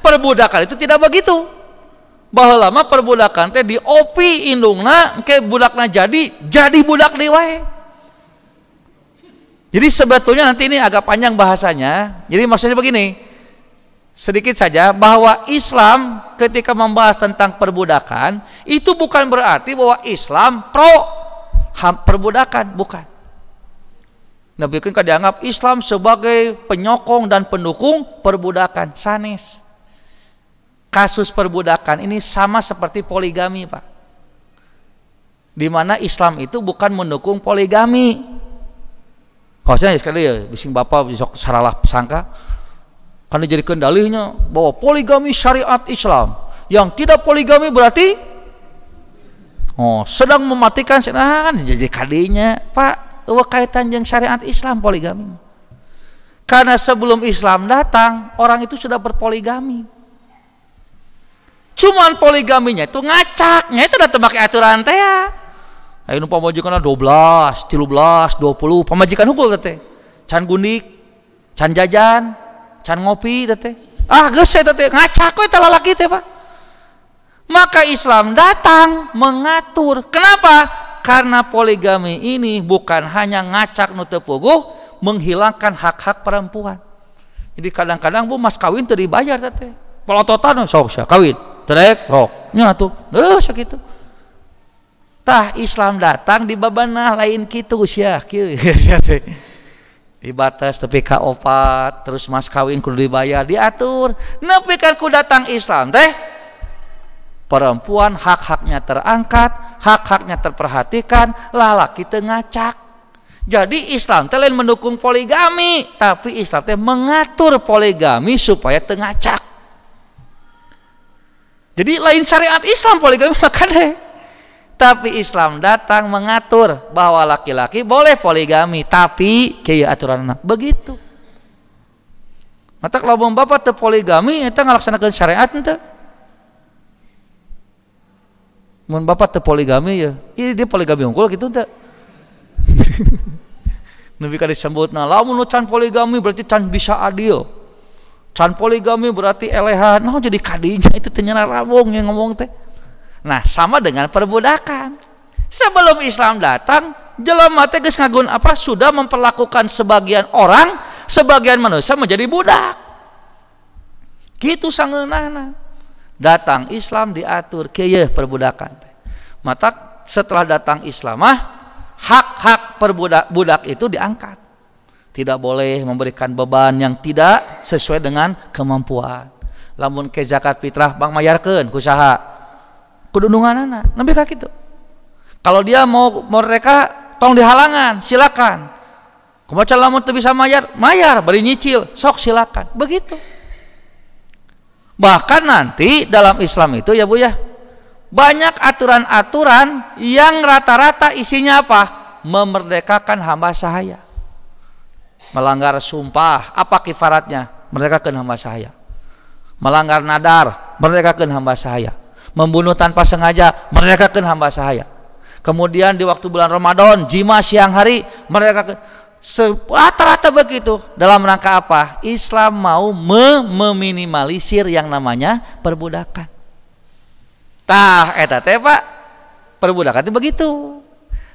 perbudakan itu tidak begitu. Bahwa lama perbudakan teh opi indungna ke budakna jadi jadi budak diwae. Jadi sebetulnya nanti ini agak panjang bahasanya. Jadi maksudnya begini, sedikit saja bahwa Islam ketika membahas tentang perbudakan itu bukan berarti bahwa Islam pro perbudakan bukan Nabi kan dianggap Islam sebagai penyokong dan pendukung perbudakan sanes kasus perbudakan ini sama seperti poligami pak di mana Islam itu bukan mendukung poligami maksudnya ya sekali ya bising bapak besok salah sangka karena jadi kendalinya bahwa poligami syariat Islam yang tidak poligami berarti oh sedang mematikan sedang ah, jadi kadinya pak ewa kaitan yang syariat Islam poligami karena sebelum Islam datang orang itu sudah berpoligami cuman poligaminya itu ngacaknya itu datang pakai aturan teh ayo pamajikan 12 13 20 pamajikan hukum teteh. can gundik can jajan can ngopi teteh. ah geus teteh, ngacak we teh lalaki teh pak maka Islam datang mengatur. Kenapa? Karena poligami ini bukan hanya ngacak nutepuguh, menghilangkan hak-hak perempuan. Jadi kadang-kadang bu mas kawin tadi bayar tete. Pelototan oh, sok sya kawin. Terek eh, sok. nyatu, tuh. sok gitu. Tah Islam datang di babanah lain kitu usia dibatas di batas tepi ka opat terus mas kawin kudu dibayar diatur nepi kan ku datang Islam teh perempuan hak-haknya terangkat, hak-haknya terperhatikan, lalaki tengacak. ngacak. Jadi Islam teh mendukung poligami, tapi Islam teh mengatur poligami supaya tengacak. Jadi lain syariat Islam poligami maka deh. Tapi Islam datang mengatur bahwa laki-laki boleh poligami, tapi kayak aturan anak begitu. Mata kalau bapak terpoligami, kita ngelaksanakan syariat ente mun bapak teu poligami ya ini dia poligami unggul gitu teh Nabi kali disebutna lamun nu can poligami berarti can bisa adil can poligami berarti elehan nah jadi kadinya itu tenyana rawong yang ngomong teh nah sama dengan perbudakan sebelum Islam datang jelema teh geus ngagun apa sudah memperlakukan sebagian orang sebagian manusia menjadi budak gitu sangeunana datang Islam diatur keyeh perbudakan Maka setelah datang Islam hak-hak perbudak budak itu diangkat tidak boleh memberikan beban yang tidak sesuai dengan kemampuan lamun ke zakat fitrah bang mayarkan kusaha kudunungan anak nabi kaki itu kalau dia mau mereka tong dihalangan silakan Kemudian lamun bisa mayar, mayar beri nyicil, sok silakan. Begitu. Bahkan nanti dalam Islam itu ya Bu ya, banyak aturan-aturan yang rata-rata isinya apa? Memerdekakan hamba sahaya. Melanggar sumpah, apa kifaratnya? Merdekakan hamba sahaya. Melanggar nadar, merdekakan hamba sahaya. Membunuh tanpa sengaja, merdekakan hamba sahaya. Kemudian di waktu bulan Ramadan, jima siang hari, merdekakan rata-rata begitu dalam rangka apa? Islam mau meminimalisir yang namanya perbudakan. Tah eta eh, teh Pak, perbudakan itu begitu.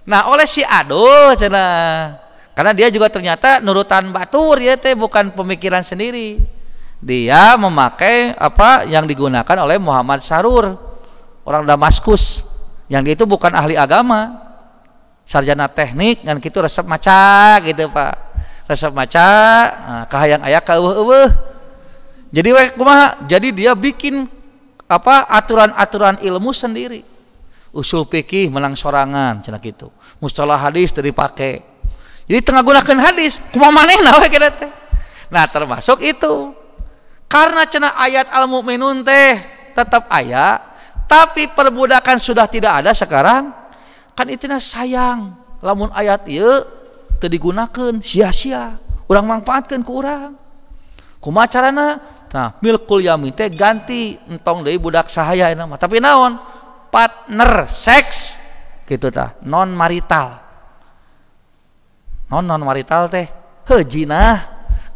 Nah, oleh si aduh cenah. Karena dia juga ternyata nurutan batur ya teh bukan pemikiran sendiri. Dia memakai apa yang digunakan oleh Muhammad Sarur, orang Damaskus yang dia itu bukan ahli agama sarjana teknik dan gitu resep maca gitu pak resep maca nah, kahayang ayah ke uh, jadi we, kumaha jadi dia bikin apa aturan-aturan ilmu sendiri usul fikih menang sorangan cina gitu mustalah hadis dari pakai jadi tengah gunakan hadis kumaha manehna nawe kira teh nah termasuk itu karena cina ayat al mukminun teh tetap ayat tapi perbudakan sudah tidak ada sekarang kan itina sayang lamun ayat iya terdigunakan sia-sia orang manfaatkan ke orang, kuma carana nah milkul yamin teh ganti entong dari budak sahaya nama tapi naon partner seks gitu ta, non marital non non marital teh hejina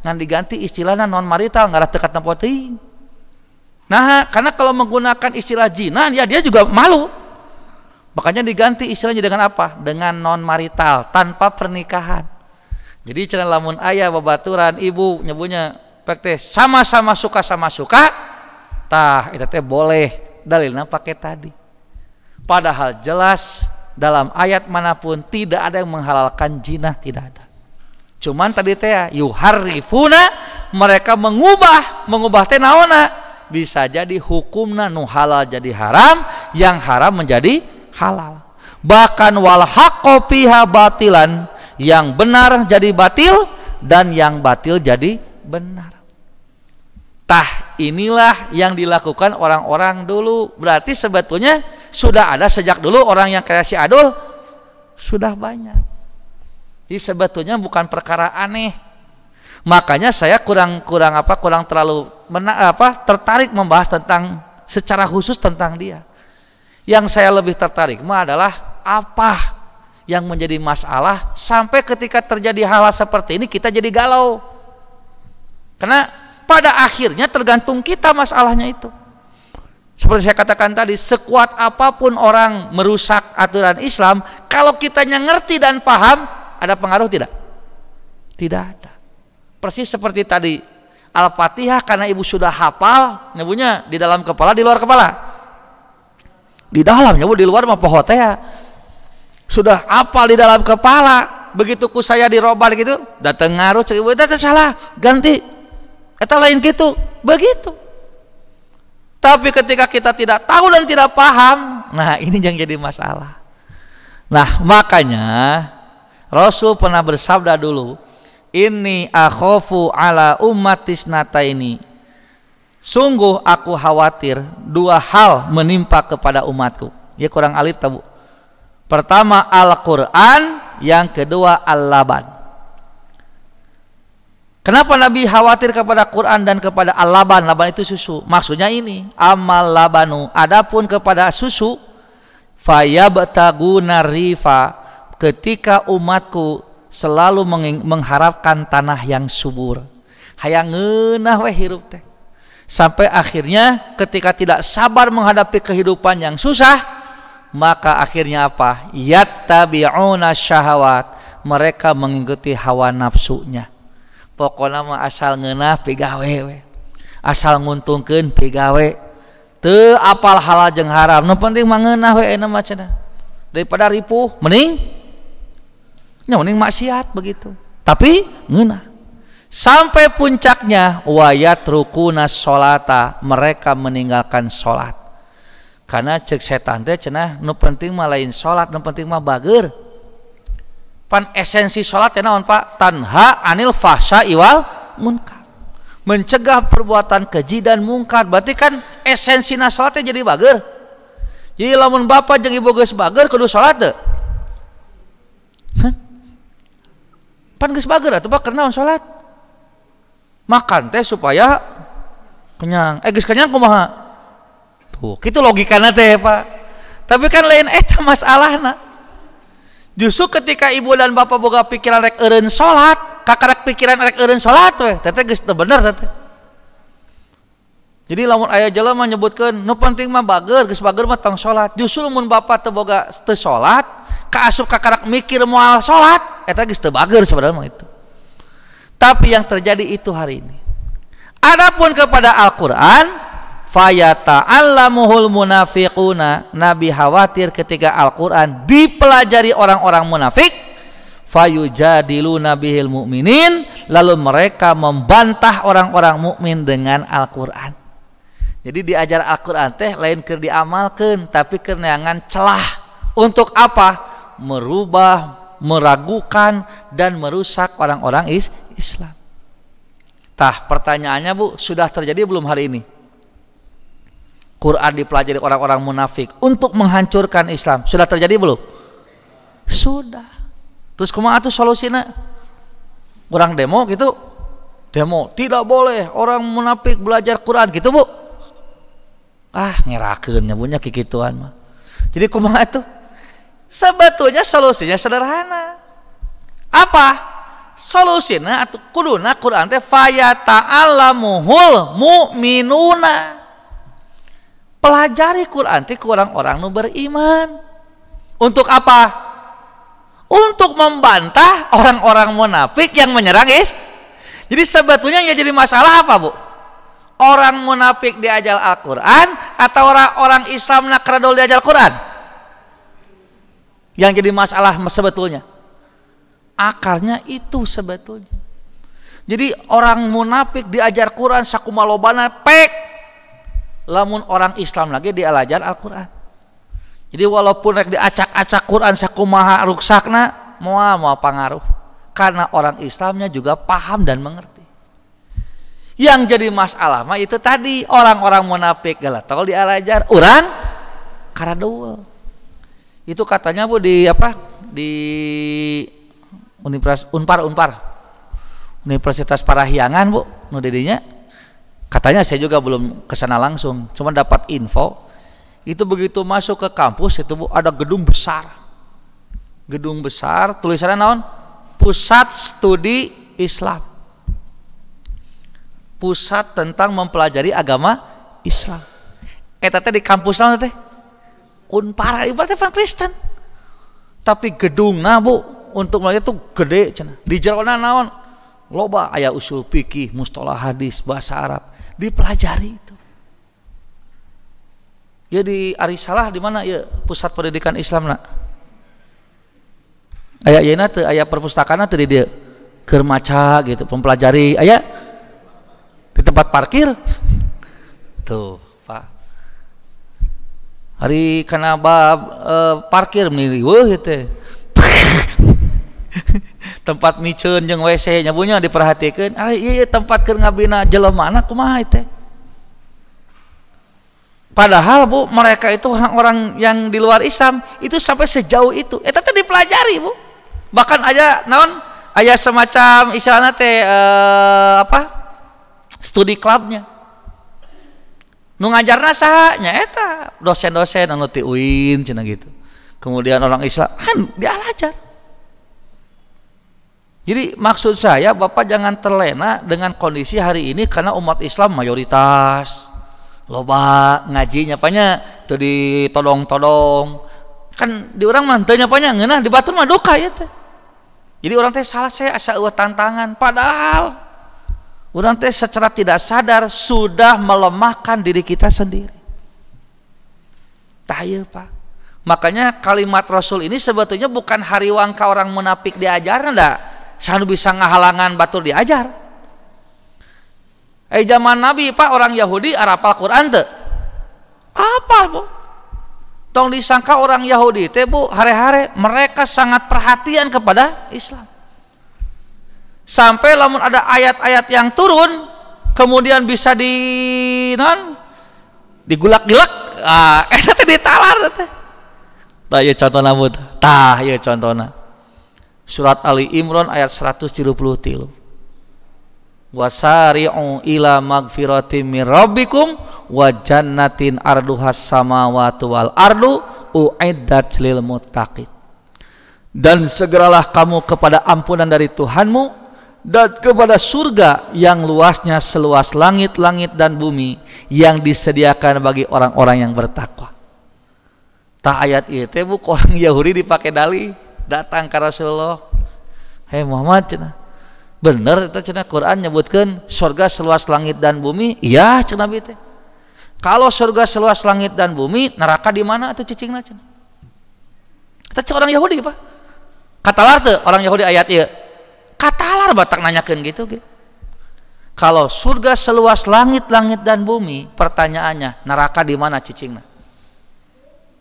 ngan diganti istilahnya non marital nggak dekat tekat nampoti nah karena kalau menggunakan istilah jinan ya dia juga malu Makanya diganti istilahnya dengan apa? Dengan non marital, tanpa pernikahan. Jadi cina lamun ayah, babaturan, ibu nyebunya pekte sama-sama suka sama suka. Tah, itu teh boleh dalilnya pakai tadi. Padahal jelas dalam ayat manapun tidak ada yang menghalalkan jinah, tidak ada. Cuman tadi teh yuharifuna mereka mengubah, mengubah teh naona bisa jadi hukumna nu halal jadi haram, yang haram menjadi halal. Bahkan wal batilan, yang benar jadi batil dan yang batil jadi benar. Tah inilah yang dilakukan orang-orang dulu. Berarti sebetulnya sudah ada sejak dulu orang yang kreasi adul sudah banyak. Jadi sebetulnya bukan perkara aneh. Makanya saya kurang kurang apa kurang terlalu mena, apa tertarik membahas tentang secara khusus tentang dia. Yang saya lebih tertarik mah adalah apa yang menjadi masalah sampai ketika terjadi hal, hal seperti ini kita jadi galau. Karena pada akhirnya tergantung kita masalahnya itu. Seperti saya katakan tadi, sekuat apapun orang merusak aturan Islam, kalau kita ngerti dan paham, ada pengaruh tidak? Tidak ada. Persis seperti tadi, Al-Fatihah karena ibu sudah hafal, nyebutnya di dalam kepala, di luar kepala di dalamnya bu di luar mah pohote teh ya. sudah apal di dalam kepala begitu ku saya diroban gitu datang ngaruh cek ibu salah ganti kata lain gitu begitu tapi ketika kita tidak tahu dan tidak paham nah ini yang jadi masalah nah makanya Rasul pernah bersabda dulu ini akhofu ala umatis nata ini Sungguh aku khawatir dua hal menimpa kepada umatku. Ya kurang alif tahu. Pertama Al-Quran, yang kedua Al-Laban. Kenapa Nabi khawatir kepada Quran dan kepada Al-Laban? Laban itu susu. Maksudnya ini, amal labanu. Adapun kepada susu, fayabtaguna rifa. Ketika umatku selalu mengharapkan tanah yang subur. Hayang ngeunah weh hirup teh Sampai akhirnya ketika tidak sabar menghadapi kehidupan yang susah, maka akhirnya apa? Yattabi'una syahawat. Mereka mengikuti hawa nafsunya. Pokoknya mah asal ngeunah pigawe Asal nguntungkeun pigawe. Teu apal halal jeung haram. Nu penting mah ngeunah we Daripada ripuh, mending ya, mending maksiat begitu. Tapi ngeunah. Sampai puncaknya wayat rukuna solata mereka meninggalkan solat. Karena cek setan teh cina nu penting mah lain solat, nu penting mah bager. Pan esensi solat ya naon pak? Tanha anil fasha iwal munkar. Mencegah perbuatan keji dan mungkar. Berarti kan esensi na solatnya jadi bager. Jadi lamun bapak jeng ibu geus bager kudu solat teh. Pan geus bager atuh pak karena solat? makan teh supaya kenyang eh gus kenyang kumaha tuh kita logikana teh Pak tapi kan lain eta eh, masalahna justru ketika ibu dan bapak boga pikiran rek eureun salat kakarek pikiran rek eureun salat we teteh geus teu bener teteh jadi lamun ayah jalan menyebutkan nu penting mah bager geus bager mah tong salat justru lamun bapak te boga teu salat kaasup kakarak mikir moal salat eta eh, geus teu bager sebenarnya mah itu tapi yang terjadi itu hari ini. Adapun kepada Al-Qur'an fayata'allamuhul munafiquna Nabi khawatir ketika Al-Qur'an dipelajari orang-orang munafik fayujadiluna bihil mu'minin lalu mereka membantah orang-orang mukmin dengan Al-Qur'an. Jadi diajar Al-Qur'an teh lain keur diamalkan tapi kenangan celah untuk apa? merubah, meragukan dan merusak orang-orang is Islam. Tah, pertanyaannya Bu, sudah terjadi belum hari ini? Quran dipelajari orang-orang munafik untuk menghancurkan Islam. Sudah terjadi belum? Sudah. Terus kemana tuh solusinya? Orang demo gitu. Demo, tidak boleh orang munafik belajar Quran gitu, Bu. Ah, ngerakeun nya punya kikituan mah. Jadi kumaha itu? Sebetulnya solusinya sederhana. Apa? Solusinya atau kuduna Quran teh Mu mu'minuna pelajari Quran teh kurang orang nu beriman untuk apa? untuk membantah orang-orang munafik yang menyerang is jadi sebetulnya yang jadi masalah apa bu? orang munafik diajal Al-Quran atau orang-orang Islam nak diajal Quran? yang jadi masalah sebetulnya Akarnya itu sebetulnya. Jadi orang munafik diajar Quran sakumalobana pek. Lamun orang Islam lagi diajar Al-Quran. Jadi walaupun rek diacak-acak Quran sakumaha ruksakna moal moal pengaruh? Karena orang Islamnya juga paham dan mengerti. Yang jadi masalah mah itu tadi orang-orang munafik galah tol diajar orang karadul. Itu katanya Bu di apa? Di Universitas Unpar Unpar Universitas Parahyangan bu nu dirinya katanya saya juga belum kesana langsung cuma dapat info itu begitu masuk ke kampus itu bu ada gedung besar gedung besar tulisannya naon pusat studi Islam pusat tentang mempelajari agama Islam Eh teh di kampus naon teh Unpar ibaratnya Kristen tapi gedung nah bu untuk melihat itu gede cina. Di jerona naon? Loba ayah usul fikih, mustola hadis, bahasa Arab, dipelajari itu. Ya di Arisalah di mana ya pusat pendidikan Islam nak? Ayah ya nate ayat perpustakaan nate di dia kermaca gitu, mempelajari ayah di tempat parkir. Tuh, Pak hari karena bab eh, parkir menilai wah gitu tempat micun yang WC nya punya diperhatikan ah iya, iya tempat keur ngabina mana anak kumaha teh padahal bu mereka itu orang-orang yang di luar Islam itu sampai sejauh itu eh, eta tadi pelajari, bu bahkan aja naon aja semacam istilahnya teh eh, apa studi klubnya nu ngajarna sahanya eta eh, dosen-dosen anu ti UIN cina gitu kemudian orang Islam kan dia ajar jadi maksud saya Bapak jangan terlena dengan kondisi hari ini karena umat Islam mayoritas loba ngajinya nyapanya tuh ditodong-todong kan di orang mantainya nyapanya ngena di batur mah duka ya teh. Jadi orang teh salah saya asa eueuh tantangan padahal orang teh secara tidak sadar sudah melemahkan diri kita sendiri. Tah iya, Pak. Makanya kalimat Rasul ini sebetulnya bukan hariwangka orang munafik diajar enggak sanu bisa ngahalangan batur diajar eh zaman nabi pak orang Yahudi Al Quran teh apa bu tong disangka orang Yahudi teh bu hari-hari mereka sangat perhatian kepada Islam sampai lamun ada ayat-ayat yang turun kemudian bisa di non digulak gulak Eh ah, eta teh ditalar teh tah ya contoh bu tah ya contohnya. Surat Ali Imran ayat 173. Wasari'u ila magfiratin min rabbikum wa jannatin arduhas samawati wal ardu uiddat lil muttaqin. Dan segeralah kamu kepada ampunan dari Tuhanmu dan kepada surga yang luasnya seluas langit-langit dan bumi yang disediakan bagi orang-orang yang bertakwa. Tak ayat itu bu orang Yahudi dipakai dalih datang ke Rasulullah hei Muhammad cina bener itu cina Quran nyebutkan surga seluas langit dan bumi iya cina nabi kalau surga seluas langit dan bumi neraka di mana atau cicing cina kita cek orang Yahudi pak katalar tuh orang Yahudi ayat iya katalar batak nanyakan gitu gitu kalau surga seluas langit langit dan bumi pertanyaannya neraka di mana cicingnya?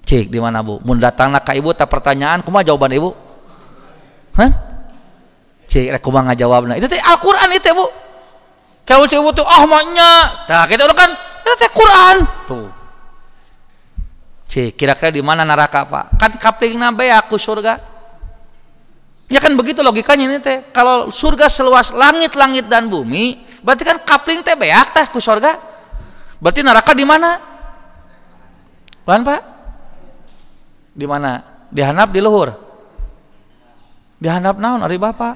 cik di mana bu mun datangna ka ibu tak pertanyaan kumaha jawaban ibu Hah? cik rek kumaha ngajawabna itu teh Al-Qur'an itu bu kalau cik ibu tuh ah oh, maknya tah kita udah kan itu teh Qur'an tuh cik kira-kira di mana neraka pak kan kapling nabe ya, aku surga Ya kan begitu logikanya ini teh. Kalau surga seluas langit, langit dan bumi, berarti kan kapling teh beak teh ku surga. Berarti neraka di mana? Lain Pak? di mana? Di hanap di luhur. Di hanap naon ari bapak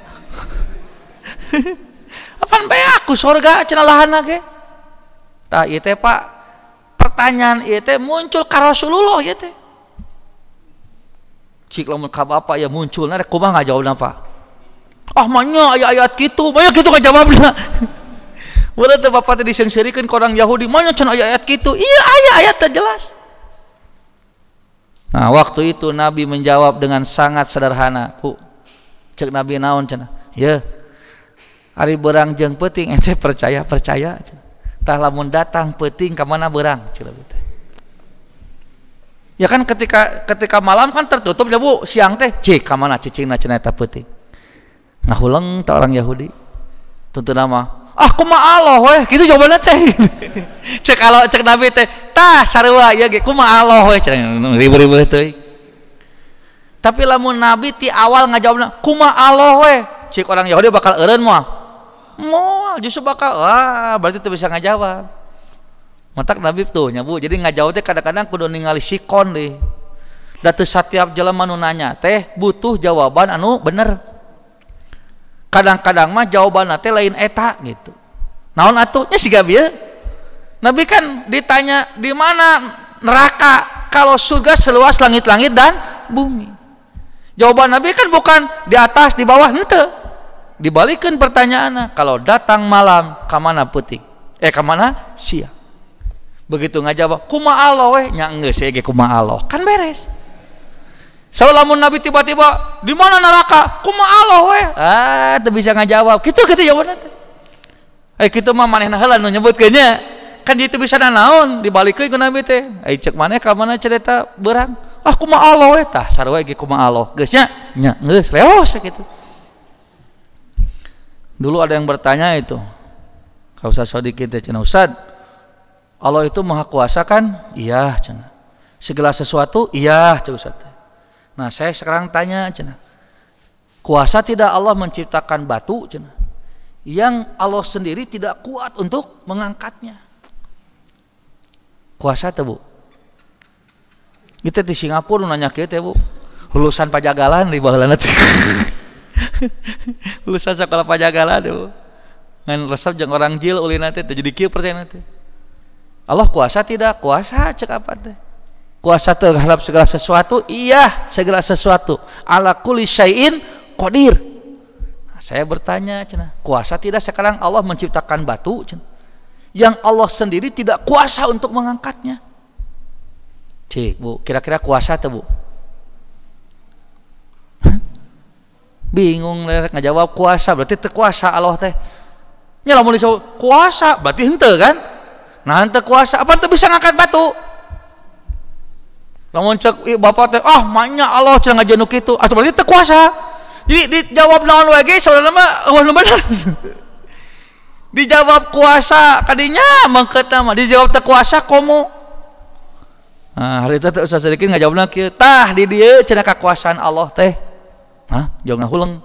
Apaan bae aku surga cenah lahana ge. Tah ieu teh Pak, pertanyaan ieu teh muncul ka Rasulullah ieu teh. Cik lamun ka bapa ya muncul rek kumaha ngajawabna Pak? Ah manya aya ayat kitu, maya kitu kan jawabna. teh bapak teh disengsirikeun ka orang Yahudi, manya cenah aya ayat kitu. Iya aya ayat teh jelas. Nah, waktu itu Nabi menjawab dengan sangat sederhana. Ku cek Nabi naon cina. Ya. hari berang jeng peting ente percaya percaya. Tah lamun datang peting ke mana berang Ya kan ketika ketika malam kan tertutup ya Bu, siang teh cek ke mana cicingna cenah peting. peting. Nah, ulang. ta orang Yahudi. Tentu nama ah kuma Allah weh gitu jawabannya teh cek kalau cek nabi teh tah sarua ya ge gitu. kuma Allah weh cek ribu ribut teh tapi lamun nabi ti awal ngajawabna kuma Allah weh cek orang Yahudi bakal eureun mau moal justru bakal wah berarti tuh bisa ngajawab matak nabi tuh nyabu jadi jawab teh kadang-kadang kudu ningali sikon deh Datu setiap jalan manunanya teh butuh jawaban anu bener kadang-kadang mah jawaban nanti lain eta gitu naon atuhnya sih ya. Nabi kan ditanya di mana neraka kalau surga seluas langit-langit dan bumi jawaban Nabi kan bukan di atas di bawah ente dibalikin pertanyaannya kalau datang malam ke mana putih eh ke mana? siang begitu ngajawab kuma Allah weh nyangge sih sih kuma Allah kan beres Salamun Nabi tiba-tiba di mana neraka? Kuma Allah weh. Ah, tidak bisa ngajawab. Kita gitu, kita gitu jawab nanti. Eh kita gitu mah mana heula nu Nyebut nya. Kan itu bisa naon balik ke Nabi teh. Eh cek mana? Kamu mana cerita berang? Ah kuma Allah weh. tah Sarwa, ge kuma Allah. Gusnya, nya, gus leos gitu. Dulu ada yang bertanya itu. Kau sah kita teh cina Ustaz. Allah itu maha kuasa kan? Iya cina. Segala sesuatu iya cina Ustaz. Nah saya sekarang tanya cina, kuasa tidak Allah menciptakan batu cina, yang Allah sendiri tidak kuat untuk mengangkatnya. Kuasa tuh bu. Kita di Singapura nanya kita bu, lulusan pajagalan di bawah lantai. lulusan sekolah pajagalan bu. Ngan resep jeng orang jil ulin nanti jadi kiu pertanyaan nanti. Allah kuasa tidak? Kuasa cek apa teh? kuasa terhadap segala sesuatu iya segala sesuatu ala kulli syai'in qadir nah, saya bertanya cina kuasa tidak sekarang Allah menciptakan batu cina yang Allah sendiri tidak kuasa untuk mengangkatnya cik bu kira-kira kuasa tuh bu Hah? bingung lerek ngajawab kuasa berarti terkuasa Allah teh nyala mau kuasa berarti hente kan nah hente kuasa apa tuh bisa ngangkat batu lamun cek iya bapak teh ah maknya Allah cenah nu kitu Atuh berarti teu kuasa jadi dijawab naon wae ge saudara mah eueuh oh, nu bener dijawab kuasa kadinya mangkeut mah dijawab teu kuasa komo Nah, hari itu teh usah sedikit nggak kieu. Tah di dia cenah kekuasaan Allah teh. Hah, jangan ngahuleng.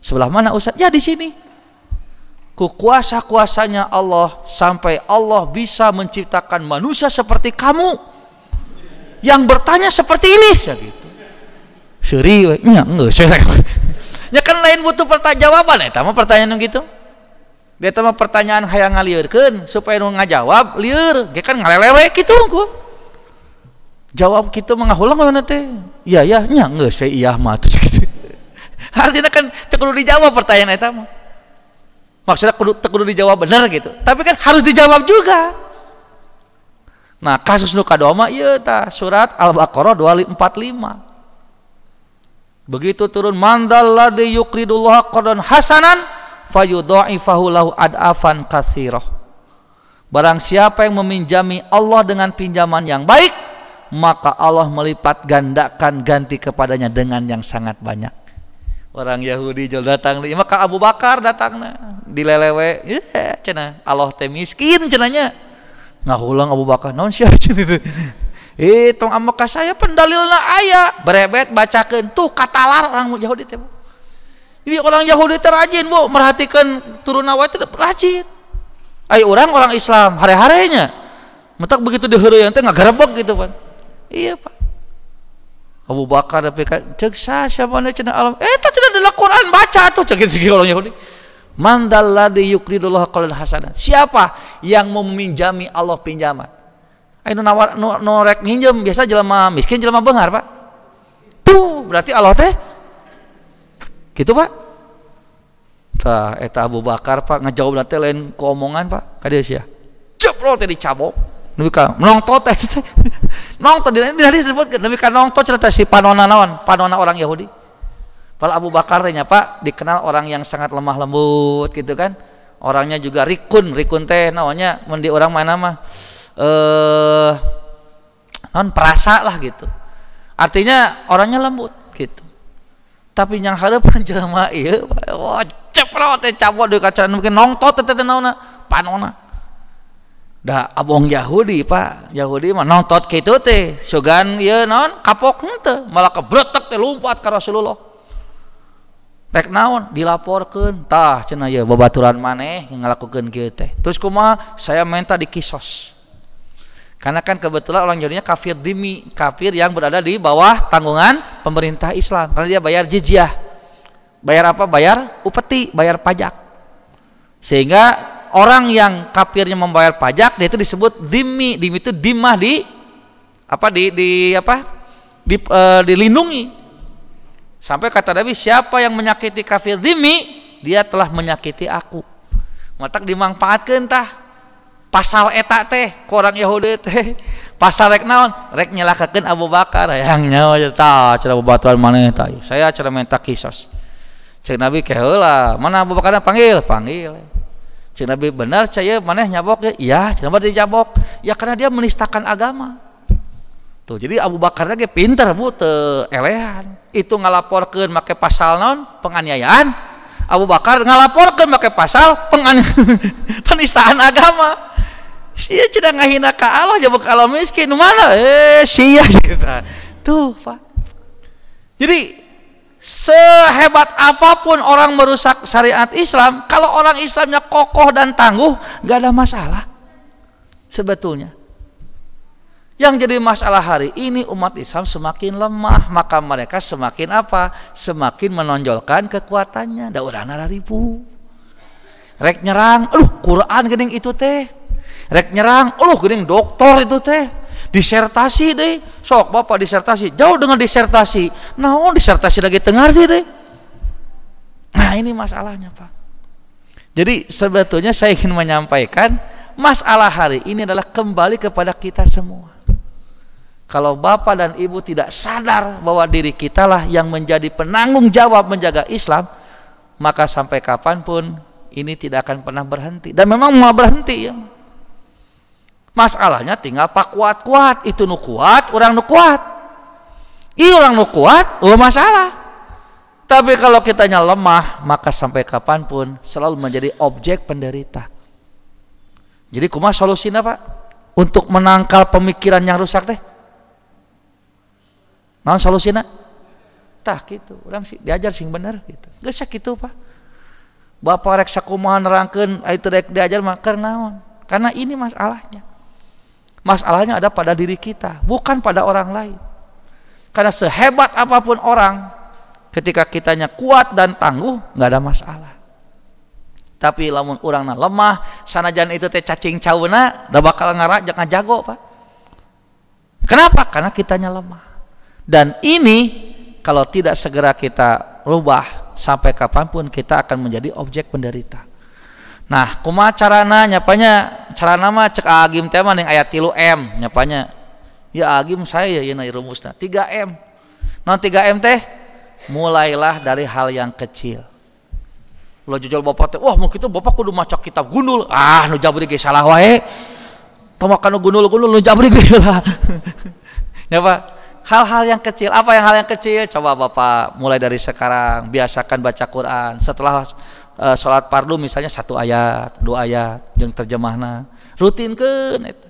Sebelah mana Ustaz? Ya di sini. Ku kuasa-kuasanya Allah sampai Allah bisa menciptakan manusia seperti kamu yang bertanya seperti ini saya gitu seri ya, enggak ya kan lain butuh pertanyaan jawaban ya mah pertanyaan gitu dia mah pertanyaan hayang ngalirkan supaya nu ngajawab liur dia kan ngalelewek gitu ku jawab kita mengahulang mana teh iya ya ya enggak saya iya mah tuh gitu artinya kan tekudu dijawab pertanyaan itu mah maksudnya kudu tekudu dijawab benar gitu tapi kan harus dijawab juga Nah kasus nu kadoma iya ta surat Al-Baqarah 245. Begitu turun mandal ladzi yuqridullah qardan hasanan fayudha'ifahu lahu ad'afan katsirah. Barang siapa yang meminjami Allah dengan pinjaman yang baik, maka Allah melipat gandakan ganti kepadanya dengan yang sangat banyak. Orang Yahudi jol datang maka Abu Bakar datang nah, dilelewe, yeah, cina Allah teh miskin cenanya ngahulang Abu Bakar naon sih itu eh tong ameka saya pendalilna ayah berebet bacakan tuh katalar orang Yahudi itu, jadi orang Yahudi terajin bu merhatikan turun awal itu rajin ayo orang orang Islam hari harinya metak begitu yang tengah ngagarebek gitu pan iya pak Abu Bakar tapi kan cek sah siapa nih cina alam eh tak cina dalam Quran baca tuh cek segi orang Yahudi Mandalladhi yukridullah qalil hasanat. Siapa yang mau meminjami Allah pinjaman? Ayo nawar norek minjem biasa jelema miskin jelema bengar, Pak. Tuh, berarti Allah teh gitu, Pak. Tah eta Abu Bakar, Pak, ngejawab nanti lain keomongan, Pak. Kadieu sia. Jeprol teh dicabok. Nabi ka nongto teh. nongto di hadis disebutkeun Nabi ka nongto cerita si panona naon? Panona orang Yahudi Padahal Abu Bakar tanya Pak dikenal orang yang sangat lemah lembut gitu kan. Orangnya juga rikun, rikun teh namanya mendi orang mana mah eh non perasa lah gitu. Artinya orangnya lembut gitu. Tapi yang hadapan jelema iya wah ceprot teh cabut di kaca mungkin nongtot teh nona panona. dah abong Yahudi Pak, Yahudi mah nongtot gitu teh, sugan iya non kapok nte malah kebretek teh lompat ke Rasulullah rek naon dilaporkan tah cina ya babaturan mana yang ngelakukan gitu teh terus kuma saya minta di kisos karena kan kebetulan orang jadinya kafir dimi kafir yang berada di bawah tanggungan pemerintah Islam karena dia bayar jizyah bayar apa bayar upeti bayar pajak sehingga orang yang kafirnya membayar pajak dia itu disebut dimi dimi itu dimah di apa di di apa di, e, dilindungi Sampai kata Nabi, siapa yang menyakiti kafir dimi, dia telah menyakiti aku. Matak dimanfaatkan tah pasal etak teh orang Yahudi teh pasal rek naon rek nyelakakan Abu Bakar yang nyawa ta cara bebatuan mana ta saya cara minta kisos Cik Nabi ke mana Abu Bakar panggil panggil Cik Nabi benar saya mana nyabok ya cik Nabi nyabok. ya karena dia menistakan agama tuh jadi Abu Bakar lagi pinter bu te elehan itu ngalaporkan pakai pasal non penganiayaan Abu Bakar ngalaporkan pakai pasal penistaan agama sia cina ngahina ka Allah jabuk Allah miskin mana eh sia kita tuh pak jadi sehebat apapun orang merusak syariat Islam kalau orang Islamnya kokoh dan tangguh gak ada masalah sebetulnya yang jadi masalah hari ini umat Islam semakin lemah, maka mereka semakin apa? Semakin menonjolkan kekuatannya. Da urang ribu. Rek nyerang, aduh Quran gening itu teh. Rek nyerang, aduh gening doktor itu teh. Disertasi deh, sok bapak disertasi. Jauh dengan disertasi. Naon disertasi lagi tengar deh. Nah ini masalahnya pak. Jadi sebetulnya saya ingin menyampaikan masalah hari ini adalah kembali kepada kita semua kalau bapak dan ibu tidak sadar bahwa diri kitalah yang menjadi penanggung jawab menjaga Islam, maka sampai kapanpun ini tidak akan pernah berhenti. Dan memang mau berhenti ya. Masalahnya tinggal pak kuat kuat itu nu kuat, orang nu kuat. Iya orang nu kuat, lo masalah. Tapi kalau kitanya lemah, maka sampai kapanpun selalu menjadi objek penderita. Jadi kumah solusinya pak? Untuk menangkal pemikiran yang rusak teh, Nah solusinya? Tah gitu, orang sih diajar sih benar gitu. Gak sih gitu pak. Bapak rek sakumaha rangken itu rek diajar mah karena Karena ini masalahnya. Masalahnya ada pada diri kita, bukan pada orang lain. Karena sehebat apapun orang, ketika kitanya kuat dan tangguh, nggak ada masalah. Tapi lamun orang orangnya lemah, sana sanajan itu teh cacing cawuna udah bakal ngarak jangan jago, Pak. Kenapa? Karena kitanya lemah dan ini kalau tidak segera kita rubah sampai kapanpun kita akan menjadi objek penderita nah kuma carana nyapanya cara nama cek agim teman yang ayat tilu m nyapanya ya agim saya ya ya rumusnya 3 m non nah, 3 m teh mulailah dari hal yang kecil lo jujur bapak teh wah mau kita bapak kudu maca kitab gundul ah nu jabri ge salah wae temakan gunul gunul nu jabri ge lah nyapa hal-hal yang kecil. Apa yang hal yang kecil? Coba Bapak mulai dari sekarang biasakan baca Quran. Setelah uh, sholat pardu misalnya satu ayat, dua ayat, yang terjemahna. Rutinkan itu.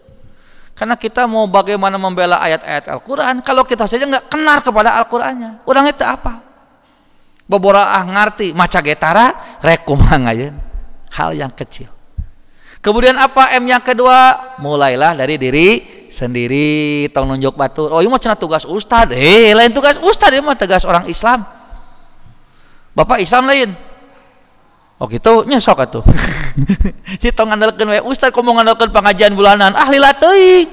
Karena kita mau bagaimana membela ayat-ayat Al-Quran kalau kita saja nggak kenal kepada Al-Qurannya. Orang itu apa? beberapa ah ngerti, maca getara, rekumang aja. Hal yang kecil. Kemudian apa M yang kedua? Mulailah dari diri sendiri tong nunjuk batu. Oh, ini mah cerita tugas ustad. Eh, lain tugas ustad ini mah tugas orang Islam. Bapak Islam lain. Oh gitu, nyesok atuh. Kita ngandalkan we ustad komo ngandalkan pengajian bulanan. Ahli latih.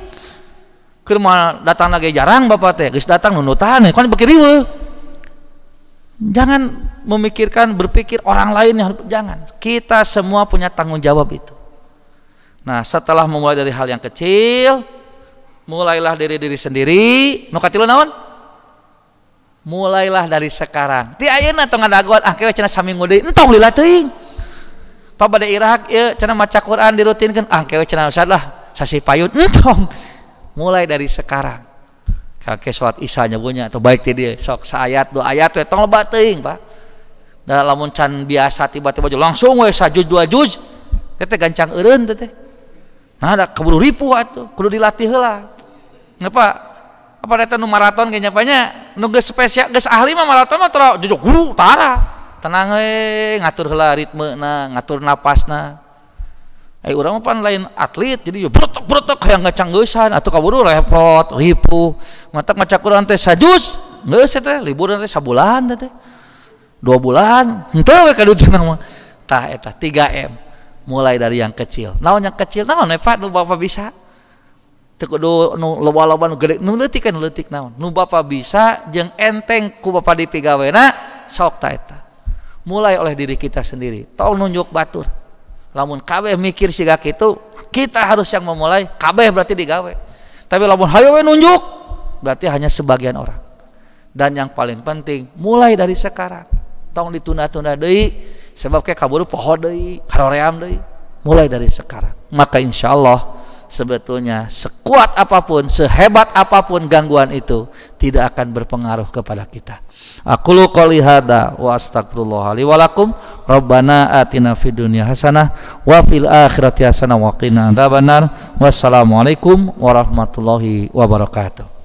Kerma datang lagi jarang bapak teh. Geus datang nunutan, kan bekiriwe. Jangan memikirkan berpikir orang lain yang jangan. Kita semua punya tanggung jawab itu. Nah setelah memulai dari hal yang kecil mulailah dari diri sendiri Nukatilu lu naon mulailah dari sekarang ti ayeuna tong ngadaguan ah kewe cenah saminggu deui entong lila teuing bade irahak ieu cenah maca Quran dirutinkeun ah kewe cenah usah lah sasi payun entong mulai dari sekarang kakek sholat isya nyagunya atau baik ti dia sok saayat dua ayat we tong lebat teuing pak dalam lamun can biasa tiba-tiba langsung we sajud dua juz teh gancang eureun teh nah ada keburu ripu atuh kudu dilatih lah. ngapa apa eta nu maraton kayaknya? nyapanya nu geus spesial geus ahli mah maraton mah tara jujur guru tara tenang eh, ngatur ritme, nah, ngatur napasna Eh orang mah pan lain atlet jadi yo ya brotok brotok kayak ngecanggeusan atau keburu repot ripu matak maca Quran teh sajus sih teh libur teh sabulan teh dua bulan entah we ka nama. tah eta tiga m mulai dari yang kecil naon yang kecil naon Pak nu bapak bisa tekudu nu loba-loba nu gede nu letik kan letik naon nu bapak bisa jeng enteng ku bapak na sok taeta mulai oleh diri kita sendiri tau nunjuk batur lamun kabeh mikir siga itu kita harus yang memulai kabeh berarti digawe tapi lamun hayo we nunjuk berarti hanya sebagian orang dan yang paling penting mulai dari sekarang tong ditunda-tunda deui sebab kayak kabur poho deh haroream deh mulai dari sekarang maka insya Allah sebetulnya sekuat apapun, sehebat apapun gangguan itu tidak akan berpengaruh kepada kita. Aku lu qouli wa astagfirullah walakum wa Rabbana atina fid dunya hasanah wa fil akhirati hasanah wa qina benar Wassalamualaikum warahmatullahi wabarakatuh.